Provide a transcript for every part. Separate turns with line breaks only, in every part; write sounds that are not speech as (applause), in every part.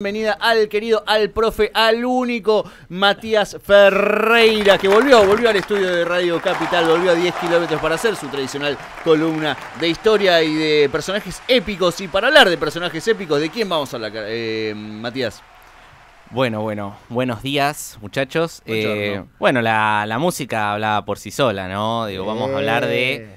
Bienvenida al querido, al profe, al único Matías Ferreira, que volvió, volvió al estudio de Radio Capital, volvió a 10 kilómetros para hacer su tradicional columna de historia y de personajes épicos. Y para hablar de personajes épicos, ¿de quién vamos a hablar, eh, Matías?
Bueno, bueno, buenos días, muchachos. Eh,
bueno, la,
música hablaba por sí sola, ¿no? Digo, vamos a hablar de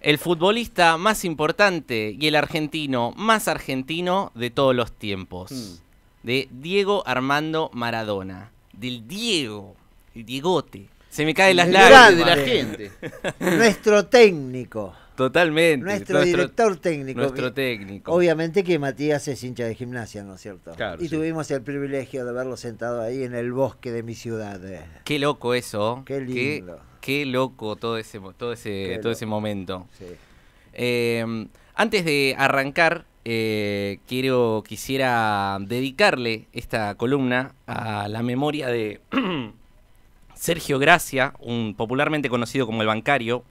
el futbolista más importante y el argentino más argentino de todos los tiempos. Hmm de Diego Armando Maradona. Del Diego, el Diegote.
Se me caen las lágrimas. de la gente. (laughs) Nuestro
técnico. Totalmente.
Nuestro, director técnico. Nuestro técnico.
Obviamente que Matías es hincha de gimnasia, ¿no es cierto? y tuvimos el privilegio de verlo sentado ahí en el bosque de mi ciudad.
Qué loco eso. Qué lindo. Qué, loco todo ese, todo ese, momento. Eh, antes de arrancar eh, quiero, quisiera dedicarle esta columna a la memoria de (clears throat) Sergio Gracia, un popularmente conocido como el bancario,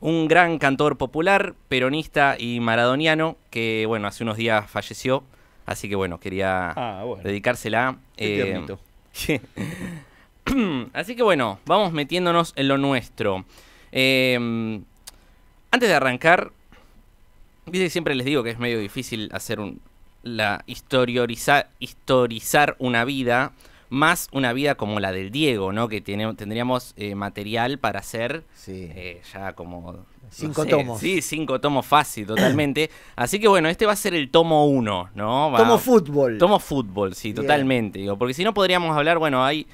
un gran cantor popular, peronista y maradoniano, que bueno, hace unos días falleció, así que bueno, quería ah, dedicársela. Eh, (laughs) así que bueno, vamos metiéndonos en lo nuestro. Eh, antes de arrancar, siempre les digo que es medio difícil hacer un, la historizar una vida, más una vida como la del Diego, ¿no? Que tendríamos eh, material para hacer sí. Eh, ya como... Cinco tomos. Sí, cinco tomos fácil, totalmente. (clears throat) Así que bueno, este va a ser el tomo uno, ¿no? tomo fútbol. Tomo fútbol, sí, totalmente. Digo, porque si no podríamos hablar, bueno, hay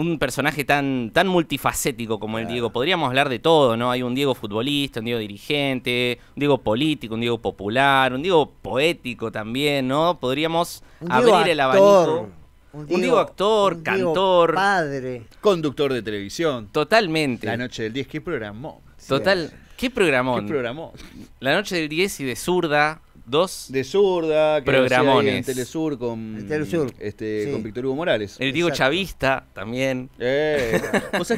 un personaje tan, tan multifacético como el Diego. Podríamos hablar de todo, ¿no? Hay un Diego futbolista, un Diego dirigente, un Diego político, un Diego popular, un Diego poético también, ¿no? Podríamos abrir el
abanico. Un Diego,
actor, cantor.
padre.
Conductor de televisión. Totalmente. La noche del 10, ¿qué programó? Total. ¿Qué programó? ¿Qué programó? La noche del 10 y de zurda dos de zurda, que programones. En Telesur este, con, con Víctor Hugo Morales. El Diego Chavista también. Eh.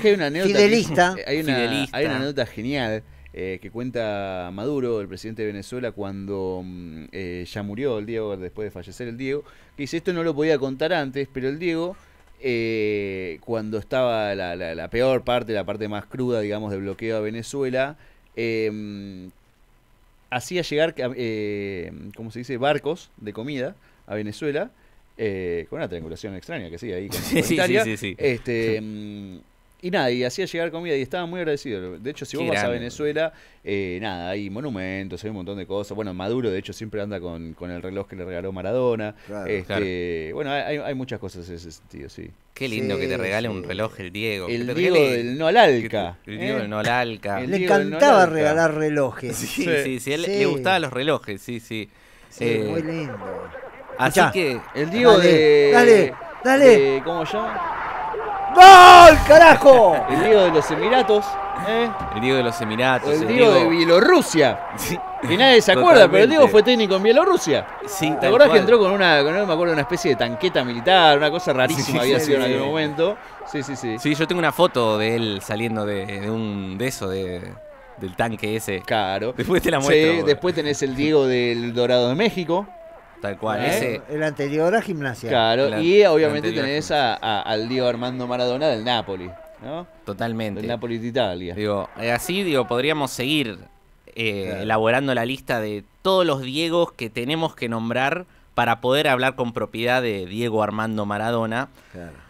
que hay una anécdota. hay, una, anécdota genial. Eh, que cuenta Maduro, el presidente de Venezuela, cuando mm, eh, ya murió el Diego, después de fallecer el Diego, que dice, esto no lo podía contar antes, pero el Diego cuando estaba la, peor parte, la parte más cruda, digamos, de bloqueo a Venezuela, eh, hacía llegar, eh, como se dice, barcos de comida a Venezuela, eh, con una triangulación extraña que (laughs) sí, ahí. sí, sí, sí, sí, Este, (laughs) mm, y nada, y hacía llegar comida y estaba muy agradecido. De hecho, si vos vas a Venezuela, eh, nada, hay monumentos, hay un montón de cosas. Bueno, Maduro, de hecho, siempre anda con, el reloj que le regaló Maradona. Este, bueno, hay, muchas cosas en ese sentido, sí. Qué lindo que te regale un reloj el Diego. El Diego del no al alca. El, Diego no alca. Le encantaba regalar relojes. Sí, sí, sí, le gustaban los relojes, sí, sí. Eh, muy lindo.
Así que... El Diego de... Dale,
dale. ¿Cómo yo? ¡Gol, carajo! El Diego de los Emiratos. ¿Eh? El Diego de los Emiratos. El, Diego, de Bielorrusia. Sí. nadie se acuerda, pero el Diego fue técnico en Bielorrusia. Sí, ¿Te acordás que entró con una, no me acuerdo, una especie de tanqueta militar, una cosa rarísima había sido en algún momento? Sí, sí, sí.
Sí, yo tengo una foto de él saliendo de, un de eso, del tanque ese. Claro. Después te la muestro. Sí,
después tenés el Diego del Dorado de México. Tal cual. ¿Eh?
El anterior a gimnasia.
Claro, y obviamente tenés
al Diego Armando Maradona del Napoli, ¿no?
Del Napoli de Italia. Digo, eh, así digo, podríamos seguir eh, elaborando la lista de todos los Diegos que tenemos que nombrar para poder hablar con propiedad de Diego Armando Maradona.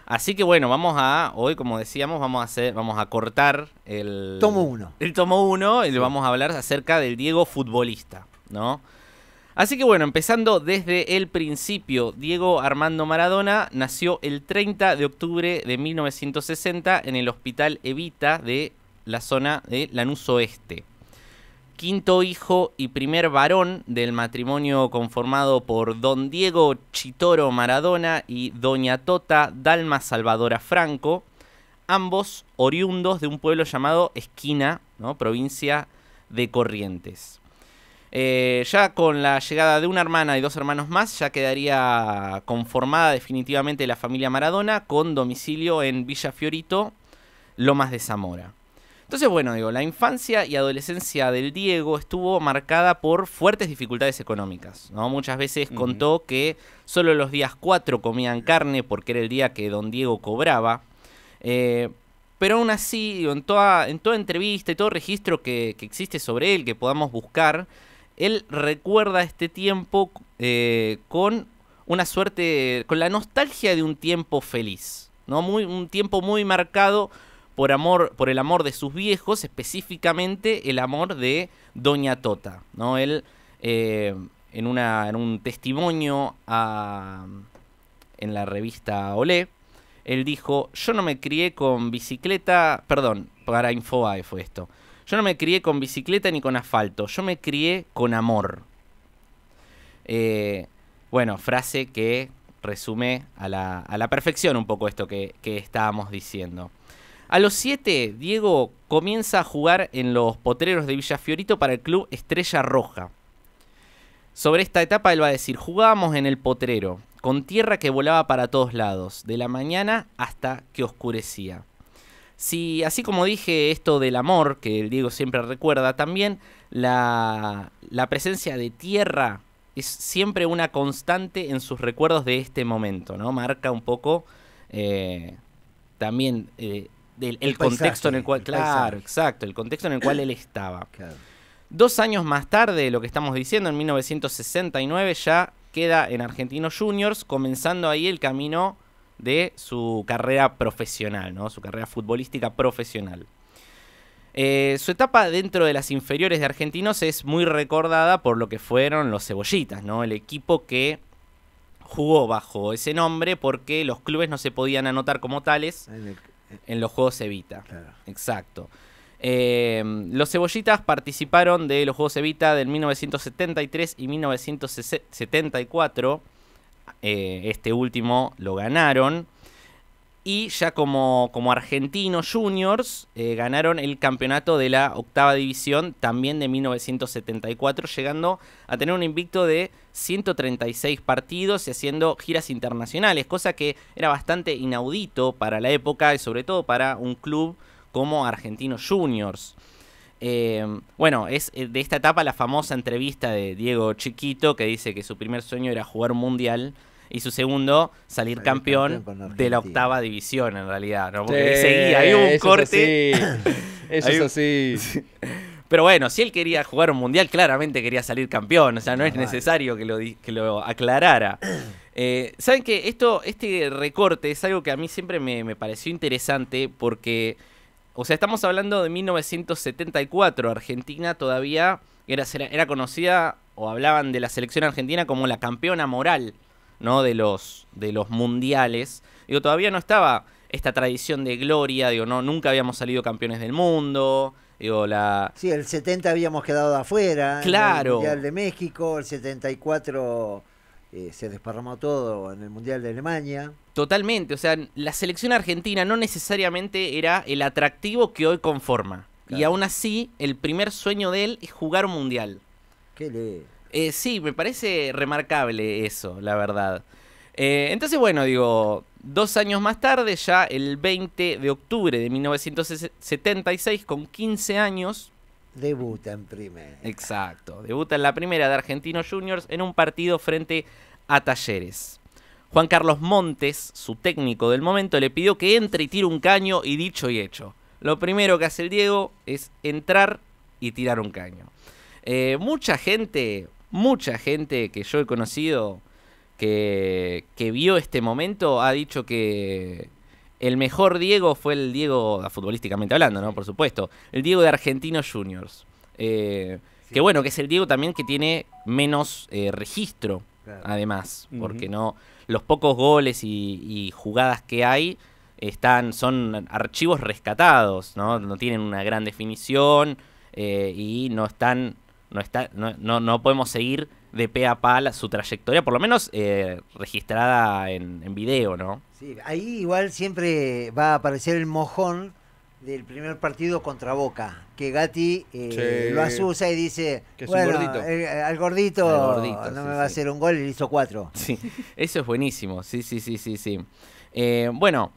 Así que bueno, vamos a, hoy como decíamos, vamos a hacer, vamos a cortar el... Tomo uno. El tomo uno y le vamos a hablar acerca del Diego futbolista, ¿no? Así que bueno, empezando desde el principio, Diego Armando Maradona nació el 30 de octubre de 1960 en el Hospital Evita de la zona de Lanús Oeste. Quinto hijo y primer varón del matrimonio conformado por don Diego Chitoro Maradona y doña Tota Dalma Salvadora Franco, ambos oriundos de un pueblo llamado Esquina, provincia de Corrientes. Eh, ya con la llegada de una hermana y dos hermanos más, ya quedaría conformada definitivamente la familia Maradona con domicilio en Villa Fiorito, Lomas de Zamora. Entonces, bueno, digo, la infancia y adolescencia del Diego estuvo marcada por fuertes dificultades económicas. ¿no? Muchas veces contó que solo los días 4 comían carne porque era el día que don Diego cobraba. Eh, pero aún así, en, toda, entrevista y todo registro que existe sobre él, que podamos buscar, él recuerda este tiempo eh, con una suerte, con la nostalgia de un tiempo feliz, ¿no? un tiempo muy marcado por, amor, por el amor de sus viejos, específicamente el amor de Doña Tota, Él, eh, en, un testimonio en la revista Olé, él dijo, yo no me crié con bicicleta, perdón, para Infobae fue esto. Yo no me crié con bicicleta ni con asfalto, yo me crié con amor. Eh, bueno, frase que resume a la, perfección un poco esto que, que estábamos diciendo. A los 7, Diego comienza a jugar en los potreros de Villa Fiorito para el club Estrella Roja. Sobre esta etapa él va a decir, jugábamos en el potrero, con tierra que volaba para todos lados, de la mañana hasta que oscurecía si así como dije esto del amor, que Diego siempre recuerda, también la, presencia de tierra es siempre una constante en sus recuerdos de este momento, ¿no? Marca un poco eh, también eh, el, contexto en el cual... claro, exacto, el contexto en el cual él estaba. (coughs) Dos años más tarde, lo que estamos diciendo, en 1969 ya queda en Argentinos Juniors, comenzando ahí el camino de su carrera profesional, ¿no? su carrera futbolística profesional. Eh, su etapa dentro de las inferiores de Argentinos es muy recordada por lo que fueron los Cebollitas, ¿no? el equipo que jugó bajo ese nombre porque los clubes no se podían anotar como tales ah, eh, en los Juegos Evita. Exacto. Eh, los Cebollitas participaron de los Juegos Evita del 1973 y 1974 eh, este último lo ganaron. Y ya como, como argentinos juniors eh, ganaron el campeonato de la octava división también de 1974, llegando a tener un invicto de 136 partidos y haciendo giras internacionales, cosa que era bastante inaudito para la época y sobre todo para un club como argentino Juniors. Eh, bueno, es eh, de esta etapa la famosa entrevista de Diego Chiquito que dice que su primer sueño era jugar mundial y su segundo salir, campeón, de la octava división en realidad, ¿no? Porque seguía, un corte. (laughs) eso Sí. (laughs) Pero bueno, si él quería jugar un mundial, claramente quería salir campeón. O sea, no es necesario que lo, lo aclarara. (clears throat) Eh, Saben qué? esto, este recorte es algo que a mí siempre me, me pareció interesante porque o sea, estamos hablando de 1974. Argentina todavía era, era conocida o hablaban de la selección argentina como la campeona moral, ¿no? De los, de los mundiales. Digo, todavía no estaba esta tradición de gloria, digo, no, nunca habíamos salido campeones del mundo. Digo, la...
Sí, el 70 habíamos quedado afuera. Claro. el Mundial de México, el 74 eh, se desparramó todo en el Mundial de
Alemania. Totalmente, o sea, la selección argentina no necesariamente era el atractivo que hoy conforma. Y aún así, el primer sueño de él es jugar un Mundial. Qué le... Eh, sí, me parece remarcable eso, la verdad. Eh, entonces, bueno, digo, dos años más tarde, ya el 20 de octubre de 1976, con 15 años, Debuta en primera. Exacto, debuta en la primera de Argentinos Juniors en un partido frente a Talleres. Juan Carlos Montes, su técnico del momento, le pidió que entre y tire un caño y dicho y hecho. Lo primero que hace el Diego es entrar y tirar un caño. Eh, mucha gente, mucha gente que yo he conocido que, que vio este momento ha dicho que, el mejor Diego fue el Diego, ah, futbolísticamente hablando, ¿no? Por supuesto. El Diego de Argentinos Juniors. Eh, que bueno, que es el Diego también que tiene menos eh, registro, además. Porque no. Los pocos goles y, jugadas que hay están, son archivos rescatados, ¿no? tienen una gran definición eh, y no están. No, no, no podemos seguir de pe a su trayectoria, por lo menos eh, registrada en, video, ¿no?
Sí, ahí igual siempre va a aparecer el mojón del primer partido contra Boca, que Gatti eh, lo asusa y dice, que bueno, eh, al gordito, no me va a hacer
un gol, le hizo cuatro. Sí, eso es buenísimo, sí, sí, sí, sí, sí. bueno,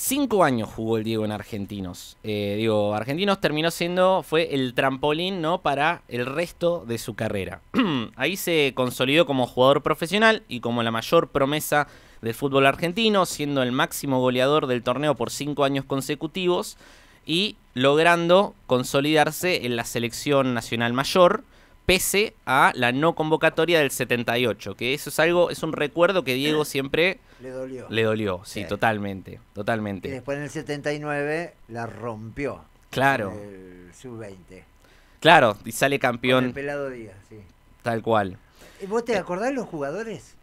Cinco años jugó el Diego en Argentinos. Eh, digo, Argentinos terminó siendo, fue el trampolín, ¿no? Para el resto de su carrera. (clears throat) Ahí se consolidó como jugador profesional y como la mayor promesa del fútbol argentino, siendo el máximo goleador del torneo por cinco años consecutivos y logrando consolidarse en la selección nacional mayor pese a la no convocatoria del 78, que eso es algo, es un recuerdo que Diego (clears throat) siempre le dolió. Le dolió, sí, totalmente, totalmente. Y
después en el 79 la rompió. Claro. El sub-20.
Claro, y sale campeón. el
pelado Díaz, sí. Tal cual. ¿Vos te eh. acordás los jugadores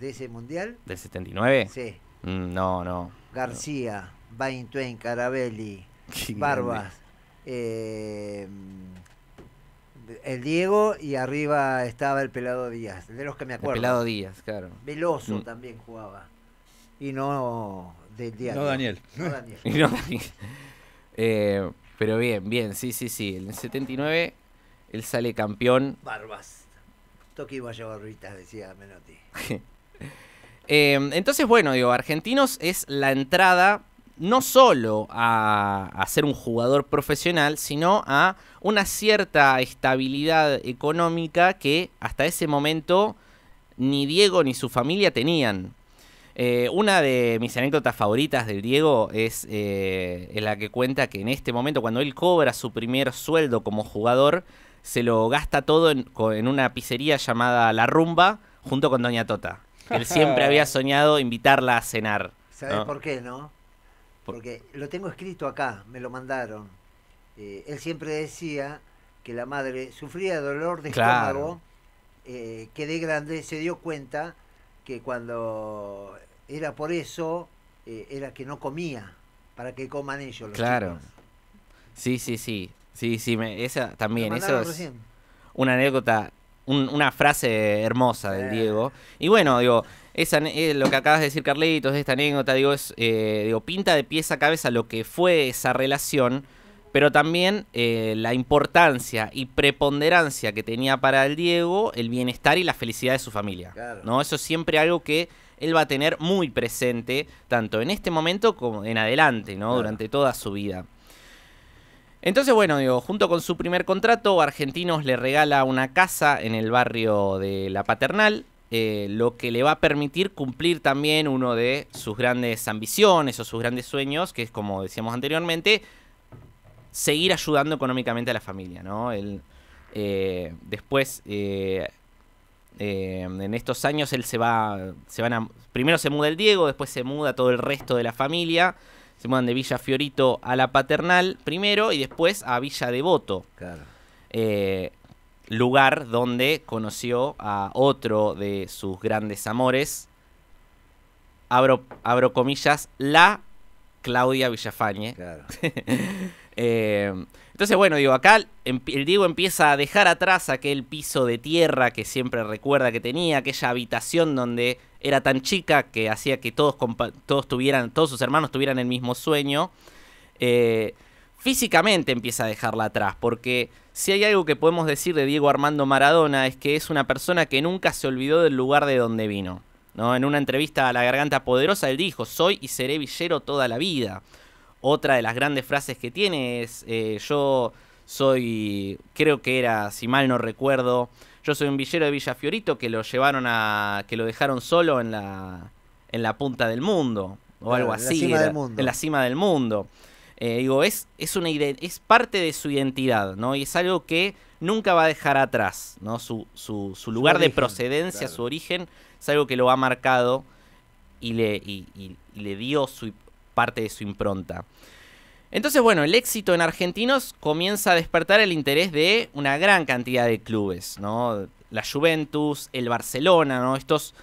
de ese mundial?
¿Del 79? Sí. Mm, no, no.
García, Bain Twain, Carabelli, Barbas, eh, el Diego y arriba estaba el Pelado Díaz, de los que me acuerdo. El Pelado Díaz, claro. Veloso mm. también jugaba. Y no del No Daniel. No Daniel. (laughs)
Eh, pero bien, bien, sí, sí, sí. En el 79 él sale campeón.
Barbas. Toque iba a llevar decía Menotti.
(laughs) Eh, entonces, bueno, digo, Argentinos es la entrada no solo a, ser un jugador profesional, sino a una cierta estabilidad económica que hasta ese momento ni Diego ni su familia tenían. Eh, una de mis anécdotas favoritas de Diego eh, es la que cuenta que en este momento, cuando él cobra su primer sueldo como jugador, se lo gasta todo en, una pizzería llamada La Rumba junto con Doña Tota. Él siempre (laughs) había soñado invitarla a cenar. ¿Sabes por
qué, no? Porque lo tengo escrito acá, me lo mandaron. Eh, él siempre decía que la madre sufría dolor de estómago, eh, que de grande se dio cuenta que cuando era por eso, eh, era que no comía, para que coman ellos. Los claro.
Sí, sí, sí. Sí, sí, esa también, eso es una anécdota, una frase hermosa del Diego. Y bueno, digo, es eh, lo que acabas de decir, Carlitos, esta anécdota, digo, es, eh, pinta de pies a cabeza lo que fue esa relación, pero también eh, la importancia y preponderancia que tenía para el Diego el bienestar y la felicidad de su familia. ¿no? Eso es siempre algo que él va a tener muy presente, tanto en este momento como en adelante, ¿no? durante toda su vida. Entonces, bueno, digo, junto con su primer contrato, Argentinos le regala una casa en el barrio de La Paternal eh, lo que le va a permitir cumplir también uno de sus grandes ambiciones o sus grandes sueños, que es como decíamos anteriormente, seguir ayudando económicamente a la familia, ¿no? Eh, después, eh, en estos años, él se va, se van primero se muda el Diego, después se muda todo el resto de la familia, se mudan de Villa Fiorito a la Paternal primero y después a Villa Devoto. Claro lugar donde conoció a otro de sus grandes amores, abro, abro comillas, la Claudia Villafañe. (laughs) Eh, entonces, bueno, digo, acá el Diego empieza a dejar atrás aquel piso de tierra que siempre recuerda que tenía, aquella habitación donde era tan chica que hacía que todos, todos, tuvieran, todos sus hermanos tuvieran el mismo sueño. Eh, físicamente empieza a dejarla atrás, porque si hay algo que podemos decir de Diego Armando Maradona es que es una persona que nunca se olvidó del lugar de donde vino. ¿no? En una entrevista a La Garganta Poderosa él dijo, soy y seré villero toda la vida. Otra de las grandes frases que tiene es, eh, yo soy, creo que era, si mal no recuerdo, yo soy un villero de Villa que lo llevaron a, que lo dejaron solo en la, en la punta del mundo, o algo así, En la cima del mundo. Eh, digo, es, es, parte de su identidad, ¿no? Y es algo que nunca va a dejar atrás, ¿no? Su, su, lugar de procedencia, su origen, es algo que lo ha marcado y le, y le dio su, parte de su impronta. Entonces, bueno, el éxito en Argentinos comienza a despertar el interés de una gran cantidad de clubes, ¿no? La Juventus, el Barcelona, ¿no? Estos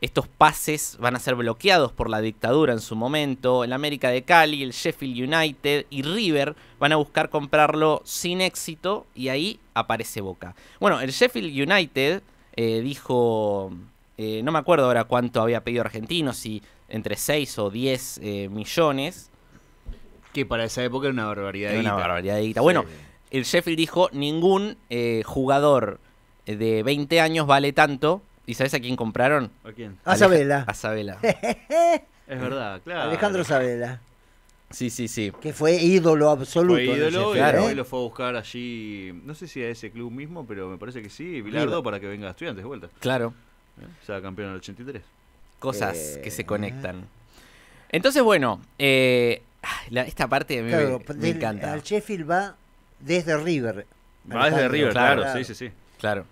estos pases van a ser bloqueados por la dictadura en su momento. El América de Cali, el Sheffield United y River van a buscar comprarlo sin éxito y ahí aparece Boca. Bueno, el Sheffield United eh, dijo, eh, no me acuerdo ahora cuánto había pedido Argentino, si entre 6 o 10 eh, millones. Que para esa época era una barbaridad. una barbaridad. Bueno, el Sheffield dijo, ningún jugador de 20 años vale tanto ¿Y sabes a quién compraron? ¿A quién? A Sabela. Sabela. (laughs) es
verdad, (laughs) claro. Alejandro
Sabela. Sí, sí, sí. Que fue ídolo absoluto. Fue ídolo, y hoy ¿eh?
lo fue a buscar allí, no sé si a ese club mismo, pero me parece que sí, Bilardo, para que venga a Estudiantes de vuelta. Claro. O sea, campeón en el 83. Cosas eh, que se conectan.
¿eh? Entonces, bueno, esta parte me, claro, me, encanta.
El Sheffield va desde River. Va desde River, claro, sí, sí,
sí. Claro.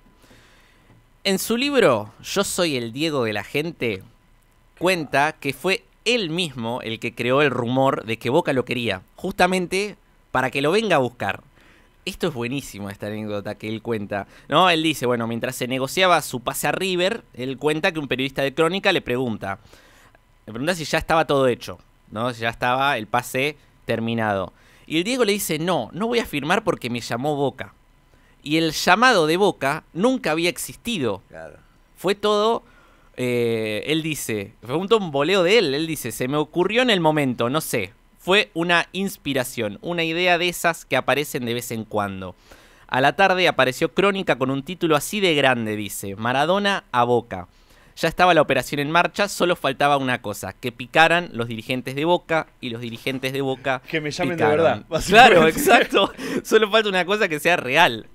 En su libro Yo soy el Diego de la gente, cuenta que fue él mismo el que creó el rumor de que Boca lo quería, justamente para que lo venga a buscar. Esto es buenísimo, esta anécdota que él cuenta. No, él dice, bueno, mientras se negociaba su pase a River, él cuenta que un periodista de crónica le pregunta, le pregunta si ya estaba todo hecho, ¿no? Si ya estaba el pase terminado. Y el Diego le dice, no, no voy a firmar porque me llamó Boca y el llamado de Boca nunca había existido. Fue todo, eh, él dice, Fue un boleo de él, él dice, se me ocurrió en el momento, no sé. Fue una inspiración, una idea de esas que aparecen de vez en cuando. A la tarde apareció Crónica con un título así de grande, dice, Maradona a Boca. Ya estaba la operación en marcha, solo faltaba una cosa, que picaran los dirigentes de Boca y los dirigentes de Boca... Que me llamen de verdad. (laughs) Claro, exacto. Solo falta una cosa que sea real.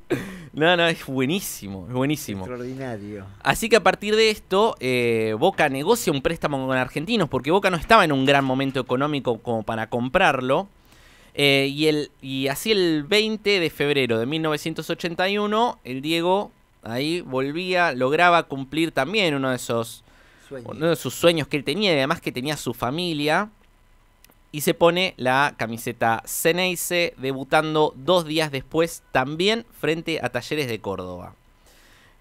No, no, es buenísimo, es buenísimo.
Extraordinario.
Así que a partir de esto, eh, Boca negocia un préstamo con argentinos, porque Boca no estaba en un gran momento económico como para comprarlo. Eh, y, el, y así el 20 de febrero de 1981, el Diego Ahí volvía, lograba cumplir también uno de esos de sus sueños que él tenía y además que tenía su familia. Y se pone la camiseta Ceneice, debutando dos días después también frente a Talleres de Córdoba.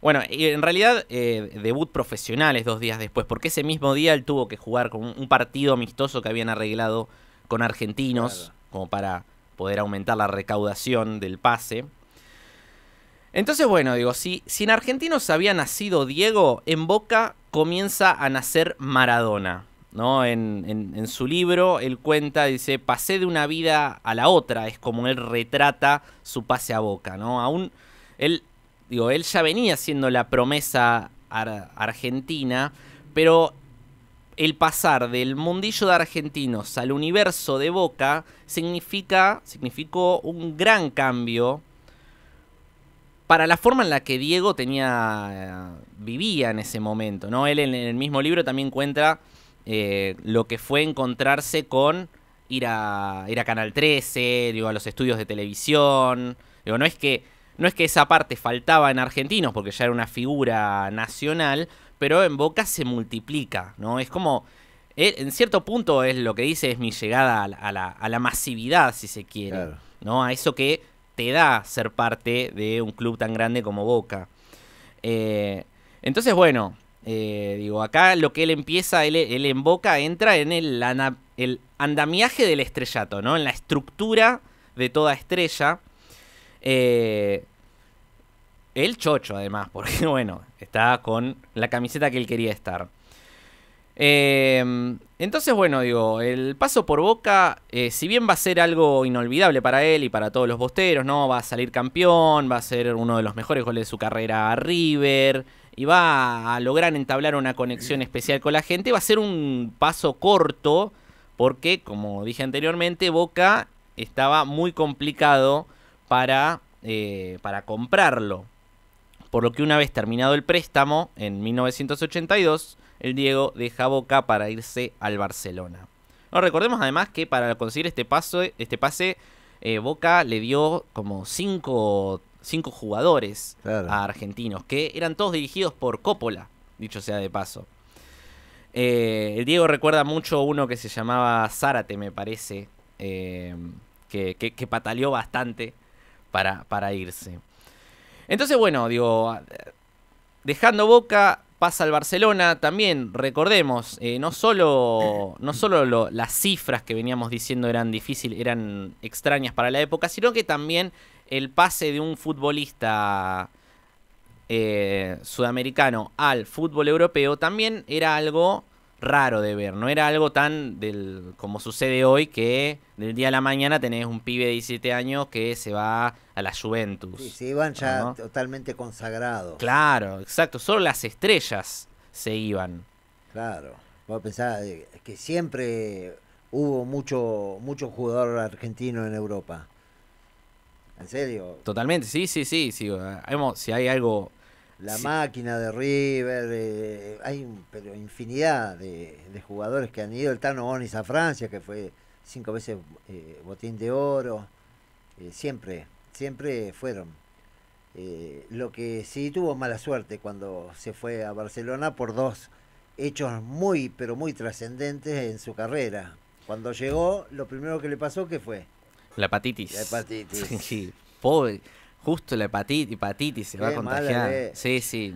Bueno, en realidad eh, debut profesional es dos días después, porque ese mismo día él tuvo que jugar con un partido amistoso que habían arreglado con argentinos, como para poder aumentar la recaudación del pase. Entonces, bueno, digo, si, en Argentinos había nacido Diego, en Boca comienza a nacer Maradona. ¿no? En, su libro él cuenta, dice, pasé de una vida a la otra, es como él retrata su pase a Boca, ¿no? Aún él, digo, él ya venía siendo la promesa argentina, pero el pasar del mundillo de argentinos al universo de Boca significa, significó un gran cambio para la forma en la que Diego tenía vivía en ese momento, ¿no? Él en el mismo libro también cuenta eh, lo que fue encontrarse con ir a ir a Canal 13, digo, a los estudios de televisión. Digo, no es que no es que esa parte faltaba en argentinos porque ya era una figura nacional, pero en Boca se multiplica, ¿no? Es como eh, en cierto punto es lo que dice es mi llegada a la, masividad, si se quiere, ¿no? A eso que da ser parte de un club tan grande como Boca. Eh, entonces, bueno, eh, digo, acá lo que él empieza, él, en Boca entra en el, andamiaje del estrellato, ¿no? En la estructura de toda estrella. Eh, el chocho, además, porque (laughs) bueno, está con la camiseta que él quería estar. Em, entonces, bueno, digo, el paso por Boca, eh, si bien va a ser algo inolvidable para él y para todos los bosteros, ¿no? Va a salir campeón, va a ser uno de los mejores goles de su carrera a River y va a lograr entablar una conexión especial con la gente, va a ser un paso corto porque, como dije anteriormente, Boca estaba muy complicado para, eh, para comprarlo. Por lo que una vez terminado el préstamo, en 1982, el Diego deja Boca para irse al Barcelona. recordemos además que para conseguir este, paso, este pase, eh, Boca le dio como cinco jugadores a argentinos, que eran todos dirigidos por Coppola, dicho sea de paso. Eh, el Diego recuerda mucho uno que se llamaba Zárate, me parece, eh, que, que, pataleó bastante para, para irse. Entonces, bueno, digo, dejando Boca, pasa al Barcelona también, recordemos, eh, no solo, no solo las cifras que veníamos diciendo eran difíciles, eran extrañas para la época, sino que también el pase de un futbolista eh, sudamericano al fútbol europeo también era algo raro de ver. No era algo tan del, como sucede hoy que del día a la mañana tenés un pibe de 17 años que se va a la Juventus. Sí,
se iban ya totalmente consagrados.
Claro, exacto. Solo las estrellas se iban. Claro. a pensar
eh, que siempre hubo mucho, mucho jugador argentino en Europa. ¿En serio?
Totalmente, sí, sí, sí. sí. si hay algo la
máquina de River, hay pero infinidad de, jugadores que han ido. El Tano Bonis a Francia, que fue cinco veces eh, botín de oro. Eh, siempre, siempre fueron. Eh, lo que sí tuvo mala suerte cuando se fue a Barcelona por dos hechos muy, pero muy trascendentes en su carrera. Cuando llegó, lo primero que le pasó, ¿qué fue? La hepatitis. La hepatitis. (laughs)
Sí, pobre. Justo la hepatitis, se va a contagiar. Sí, sí,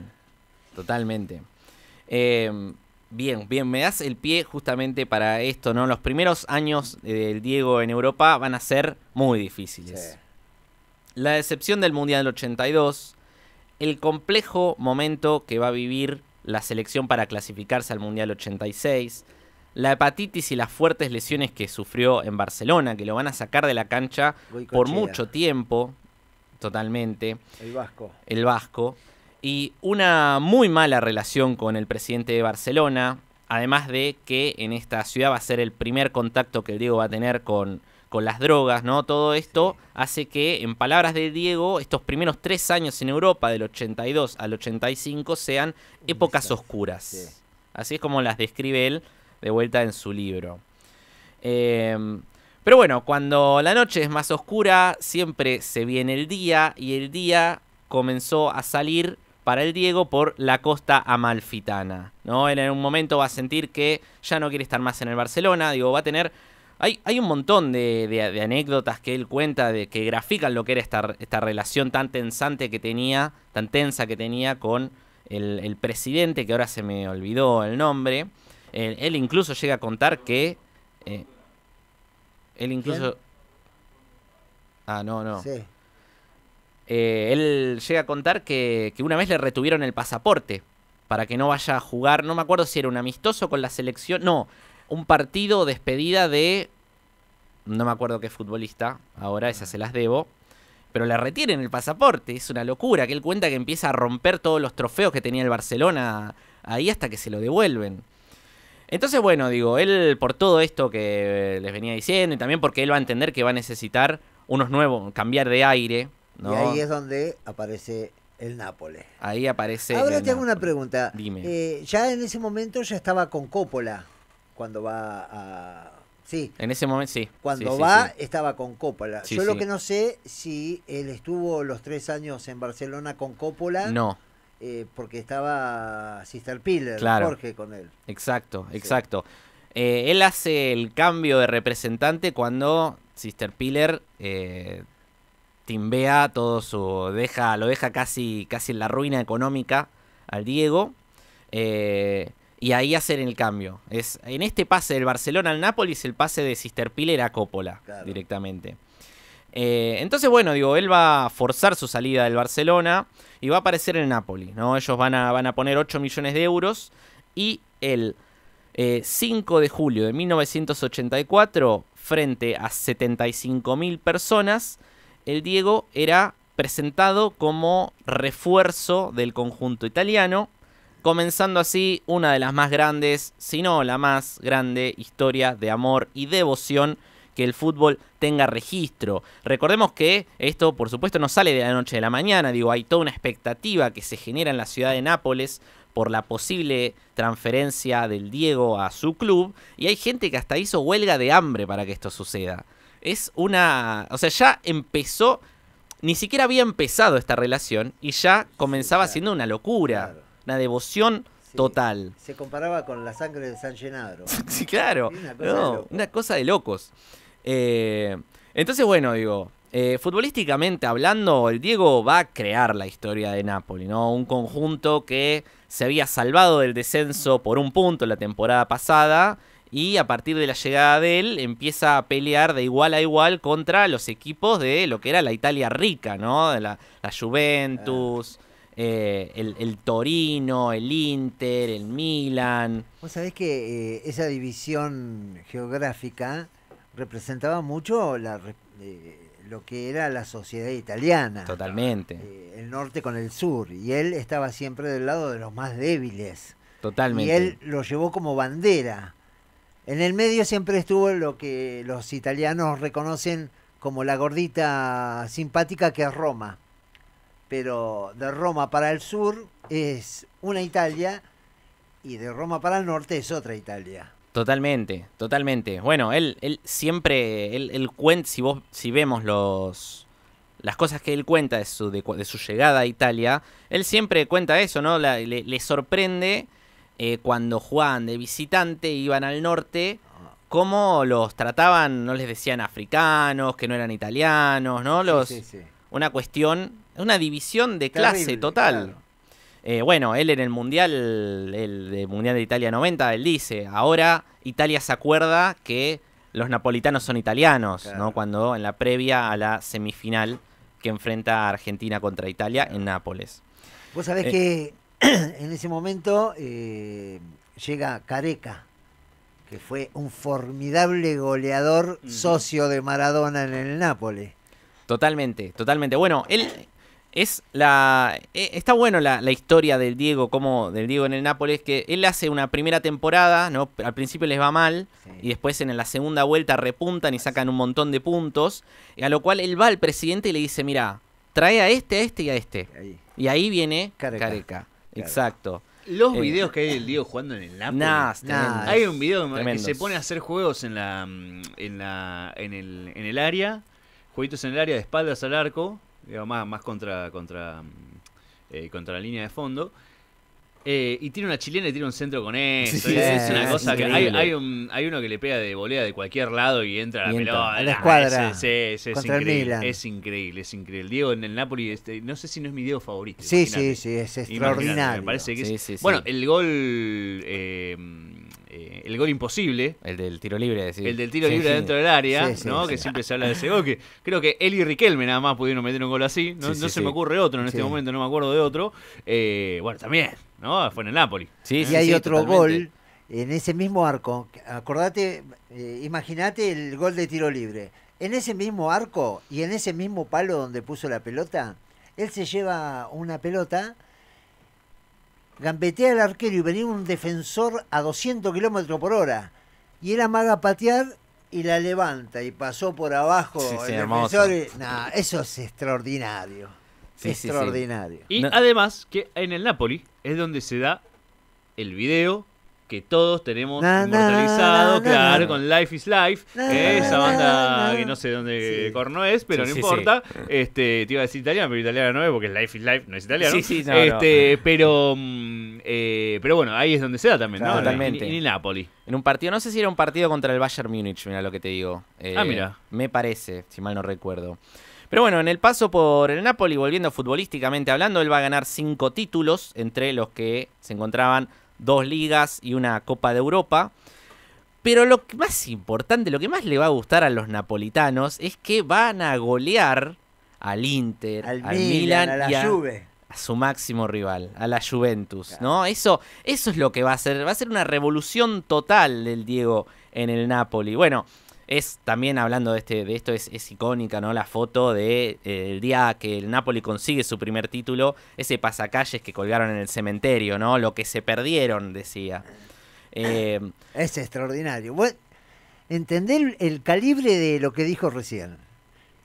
totalmente. Eh, bien, bien, me das el pie justamente para esto, ¿no? Los primeros años del Diego en Europa van a ser muy difíciles. La decepción del Mundial del 82, el complejo momento que va a vivir la selección para clasificarse al Mundial 86, la hepatitis y las fuertes lesiones que sufrió en Barcelona, que lo van a sacar de la cancha por mucho tiempo totalmente. El vasco. El vasco. Y una muy mala relación con el presidente de Barcelona, además de que en esta ciudad va a ser el primer contacto que Diego va a tener con, con las drogas, ¿no? Todo esto hace que, en palabras de Diego, estos primeros tres años en Europa, del 82 al 85, sean épocas oscuras. Así es como las describe él de vuelta en su libro. Eh, pero bueno, cuando la noche es más oscura, siempre se viene el día y el día comenzó a salir para el Diego por la costa amalfitana. ¿no? Él en un momento va a sentir que ya no quiere estar más en el Barcelona, digo, va a tener... Hay, hay un montón de, anécdotas que él cuenta de que grafican lo que era esta, esta relación tan tensante que tenía, tan tensa que tenía con el, presidente, que ahora se me olvidó el nombre. él, incluso llega a contar que eh, él incluso... Ah, no, no. Eh, él llega a contar que, que una vez le retuvieron el pasaporte para que no vaya a jugar, no me acuerdo si era un amistoso con la selección, no, un partido despedida de, no me acuerdo qué futbolista, ahora esas se las debo, pero le retienen el pasaporte, es una locura, que él cuenta que empieza a romper todos los trofeos que tenía el Barcelona ahí hasta que se lo devuelven. Entonces, bueno, digo, él por todo esto que les venía diciendo y también porque él va a entender que va a necesitar unos nuevos, cambiar de aire. ¿no? Y ahí es
donde aparece el Nápoles.
Ahí aparece. Ahora te hago una pregunta. Dime.
Eh, ya en ese momento ya estaba con Coppola cuando va a. Sí.
En ese momento sí. Cuando va
estaba con Coppola. Yo lo que no sé si él estuvo los tres años en Barcelona con Coppola. No. Eh, porque estaba Sister Piller, Jorge, con él.
Exacto, exacto. Eh, él hace el cambio de representante cuando Sister Piller eh, timbea todo su. deja, lo deja casi, casi en la ruina económica al Diego. y ahí hacen el cambio. Es, en este pase del Barcelona al Nápoles, el pase de Sister Piller a Coppola directamente. Eh, entonces, bueno, digo, él va a forzar su salida del Barcelona y va a aparecer en Napoli, ¿no? Ellos van a, van a poner 8 millones de euros y el 5 eh, de julio de 1984, frente a 75 mil personas, el Diego era presentado como refuerzo del conjunto italiano, comenzando así una de las más grandes, si no la más grande, historia de amor y devoción que el fútbol tenga registro. Recordemos que esto, por supuesto, no sale de la noche de la mañana, digo, hay toda una expectativa que se genera en la ciudad de Nápoles por la posible transferencia del Diego a su club, y hay gente que hasta hizo huelga de hambre para que esto suceda. Es una... O sea, ya empezó... Ni siquiera había empezado esta relación y ya comenzaba siendo una locura, una devoción total.
Se comparaba con la sangre de San Gennaro.
(laughs) sí, claro. una cosa de locos. Eh, entonces, bueno, digo, eh, futbolísticamente hablando, el Diego va a crear la historia de Napoli, ¿no? Un conjunto que se había salvado del descenso por un punto la temporada pasada y a partir de la llegada de él empieza a pelear de igual a igual contra los equipos de lo que era la Italia rica, ¿no? La, la Juventus. Ah. Eh, el, Torino, el Inter, el Milan.
Vos sabés que eh, esa división geográfica representaba mucho eh, lo que era la sociedad italiana.
Totalmente. Eh,
el norte con el sur. Y él estaba siempre del lado de los más débiles.
Totalmente. Y él
lo llevó como bandera. En el medio siempre estuvo lo que los italianos reconocen como la gordita simpática que es Roma. Pero de Roma para el sur es una Italia y de Roma para el norte es otra Italia.
Totalmente, totalmente. Bueno, él, él siempre, él, cuenta, si, vos, si vemos los, las cosas que él cuenta de su, de, su llegada a Italia, él siempre cuenta eso, ¿no? le, sorprende eh, cuando Juan, de visitante, iban al norte, cómo los trataban, no les decían africanos, que no eran italianos, ¿no? Los, Una cuestión, una división de clase total. Eh, bueno, él en el Mundial, el, Mundial de Italia 90, él dice, ahora Italia se acuerda que los napolitanos son italianos, ¿no? Cuando en la previa a la semifinal que enfrenta a Argentina contra Italia en Nápoles. Vos sabés eh, que
(clears throat) en ese momento eh, llega Careca, que fue un formidable goleador socio de Maradona en el Nápoles.
Totalmente, totalmente. Bueno, él es la e, está bueno la, historia del Diego como del Diego en el Nápoles que él hace una primera temporada no al principio les va mal y después en la segunda vuelta repuntan y sacan un montón de puntos a lo cual él va al presidente y le dice mira trae a este a este y a este y ahí viene Careca,
exacto los eh, videos que hay del Diego jugando en el Nápoles. hay un video que se pone a hacer juegos en la mm, en la en el, en el área, jueguitos en el área de espaldas al arco más, contra, contra, mm, eh, contra la línea de fondo. Eh, y tiene una chilena y tiene un centro con eso. es, una cosa que hay, uno que le pega de volea de cualquier lado y entra a la pelota. escuadra. Es, increíble, es increíble, es increíble. Diego en el Napoli, este, no sé si no es mi Diego favorito. Sí, sí, sí, es extraordinario. Me parece que sí, bueno, el gol eh, eh, el gol imposible. El del tiro libre, El del tiro libre dentro del área, ¿no? que siempre se habla de ese gol. creo que él y Riquelme nada más pudieron meter un gol así. No, se me ocurre otro en este momento, no me acuerdo de otro. Eh, bueno, también, ¿no? Fue en el Napoli. Sí, y eh, hay otro gol
en ese mismo arco. Acordate, imaginate imagínate el gol de tiro libre. En ese mismo arco y en ese mismo palo donde puso la pelota, él se lleva una pelota gambetea el arquero y venía un defensor a 200 kilómetros por hora. Y era amaga patear y la levanta y pasó por abajo el defensor. eso es extraordinario. extraordinario. Y
además que en el Napoli es donde se da el video que todos tenemos inmortalizado, claro, con Life is Life, esa banda que no sé dónde corno es, pero no importa. Este, te iba a decir italiano, pero italiano no es porque Life is Life no es italiano. No, este, pero mm, eh, pero bueno, ahí es donde se da también, ¿no? Totalmente. En, en, Napoli. En un partido,
no sé si era un partido contra el Bayern Múnich, mira lo que te digo. Eh, ah, mira. Me parece, si mal no recuerdo. Pero bueno, en el paso por el Napoli, volviendo futbolísticamente hablando, él va a ganar cinco títulos, entre los que se encontraban dos ligas y una Copa de Europa. Pero lo más importante, lo que más le va a gustar a los napolitanos es que van a golear al Inter, al, Milan, a su máximo rival, a la Juventus, ¿no? Eso, eso es lo que va a ser, va a ser una revolución total del Diego en el Napoli. Bueno, es también hablando de, este, de esto, es, icónica ¿no? la foto de, eh, el día que el Napoli consigue su primer título, ese pasacalles que colgaron en el cementerio, ¿no? Lo que se perdieron, decía. Eh,
(coughs) es extraordinario. entender el, calibre de lo que dijo recién?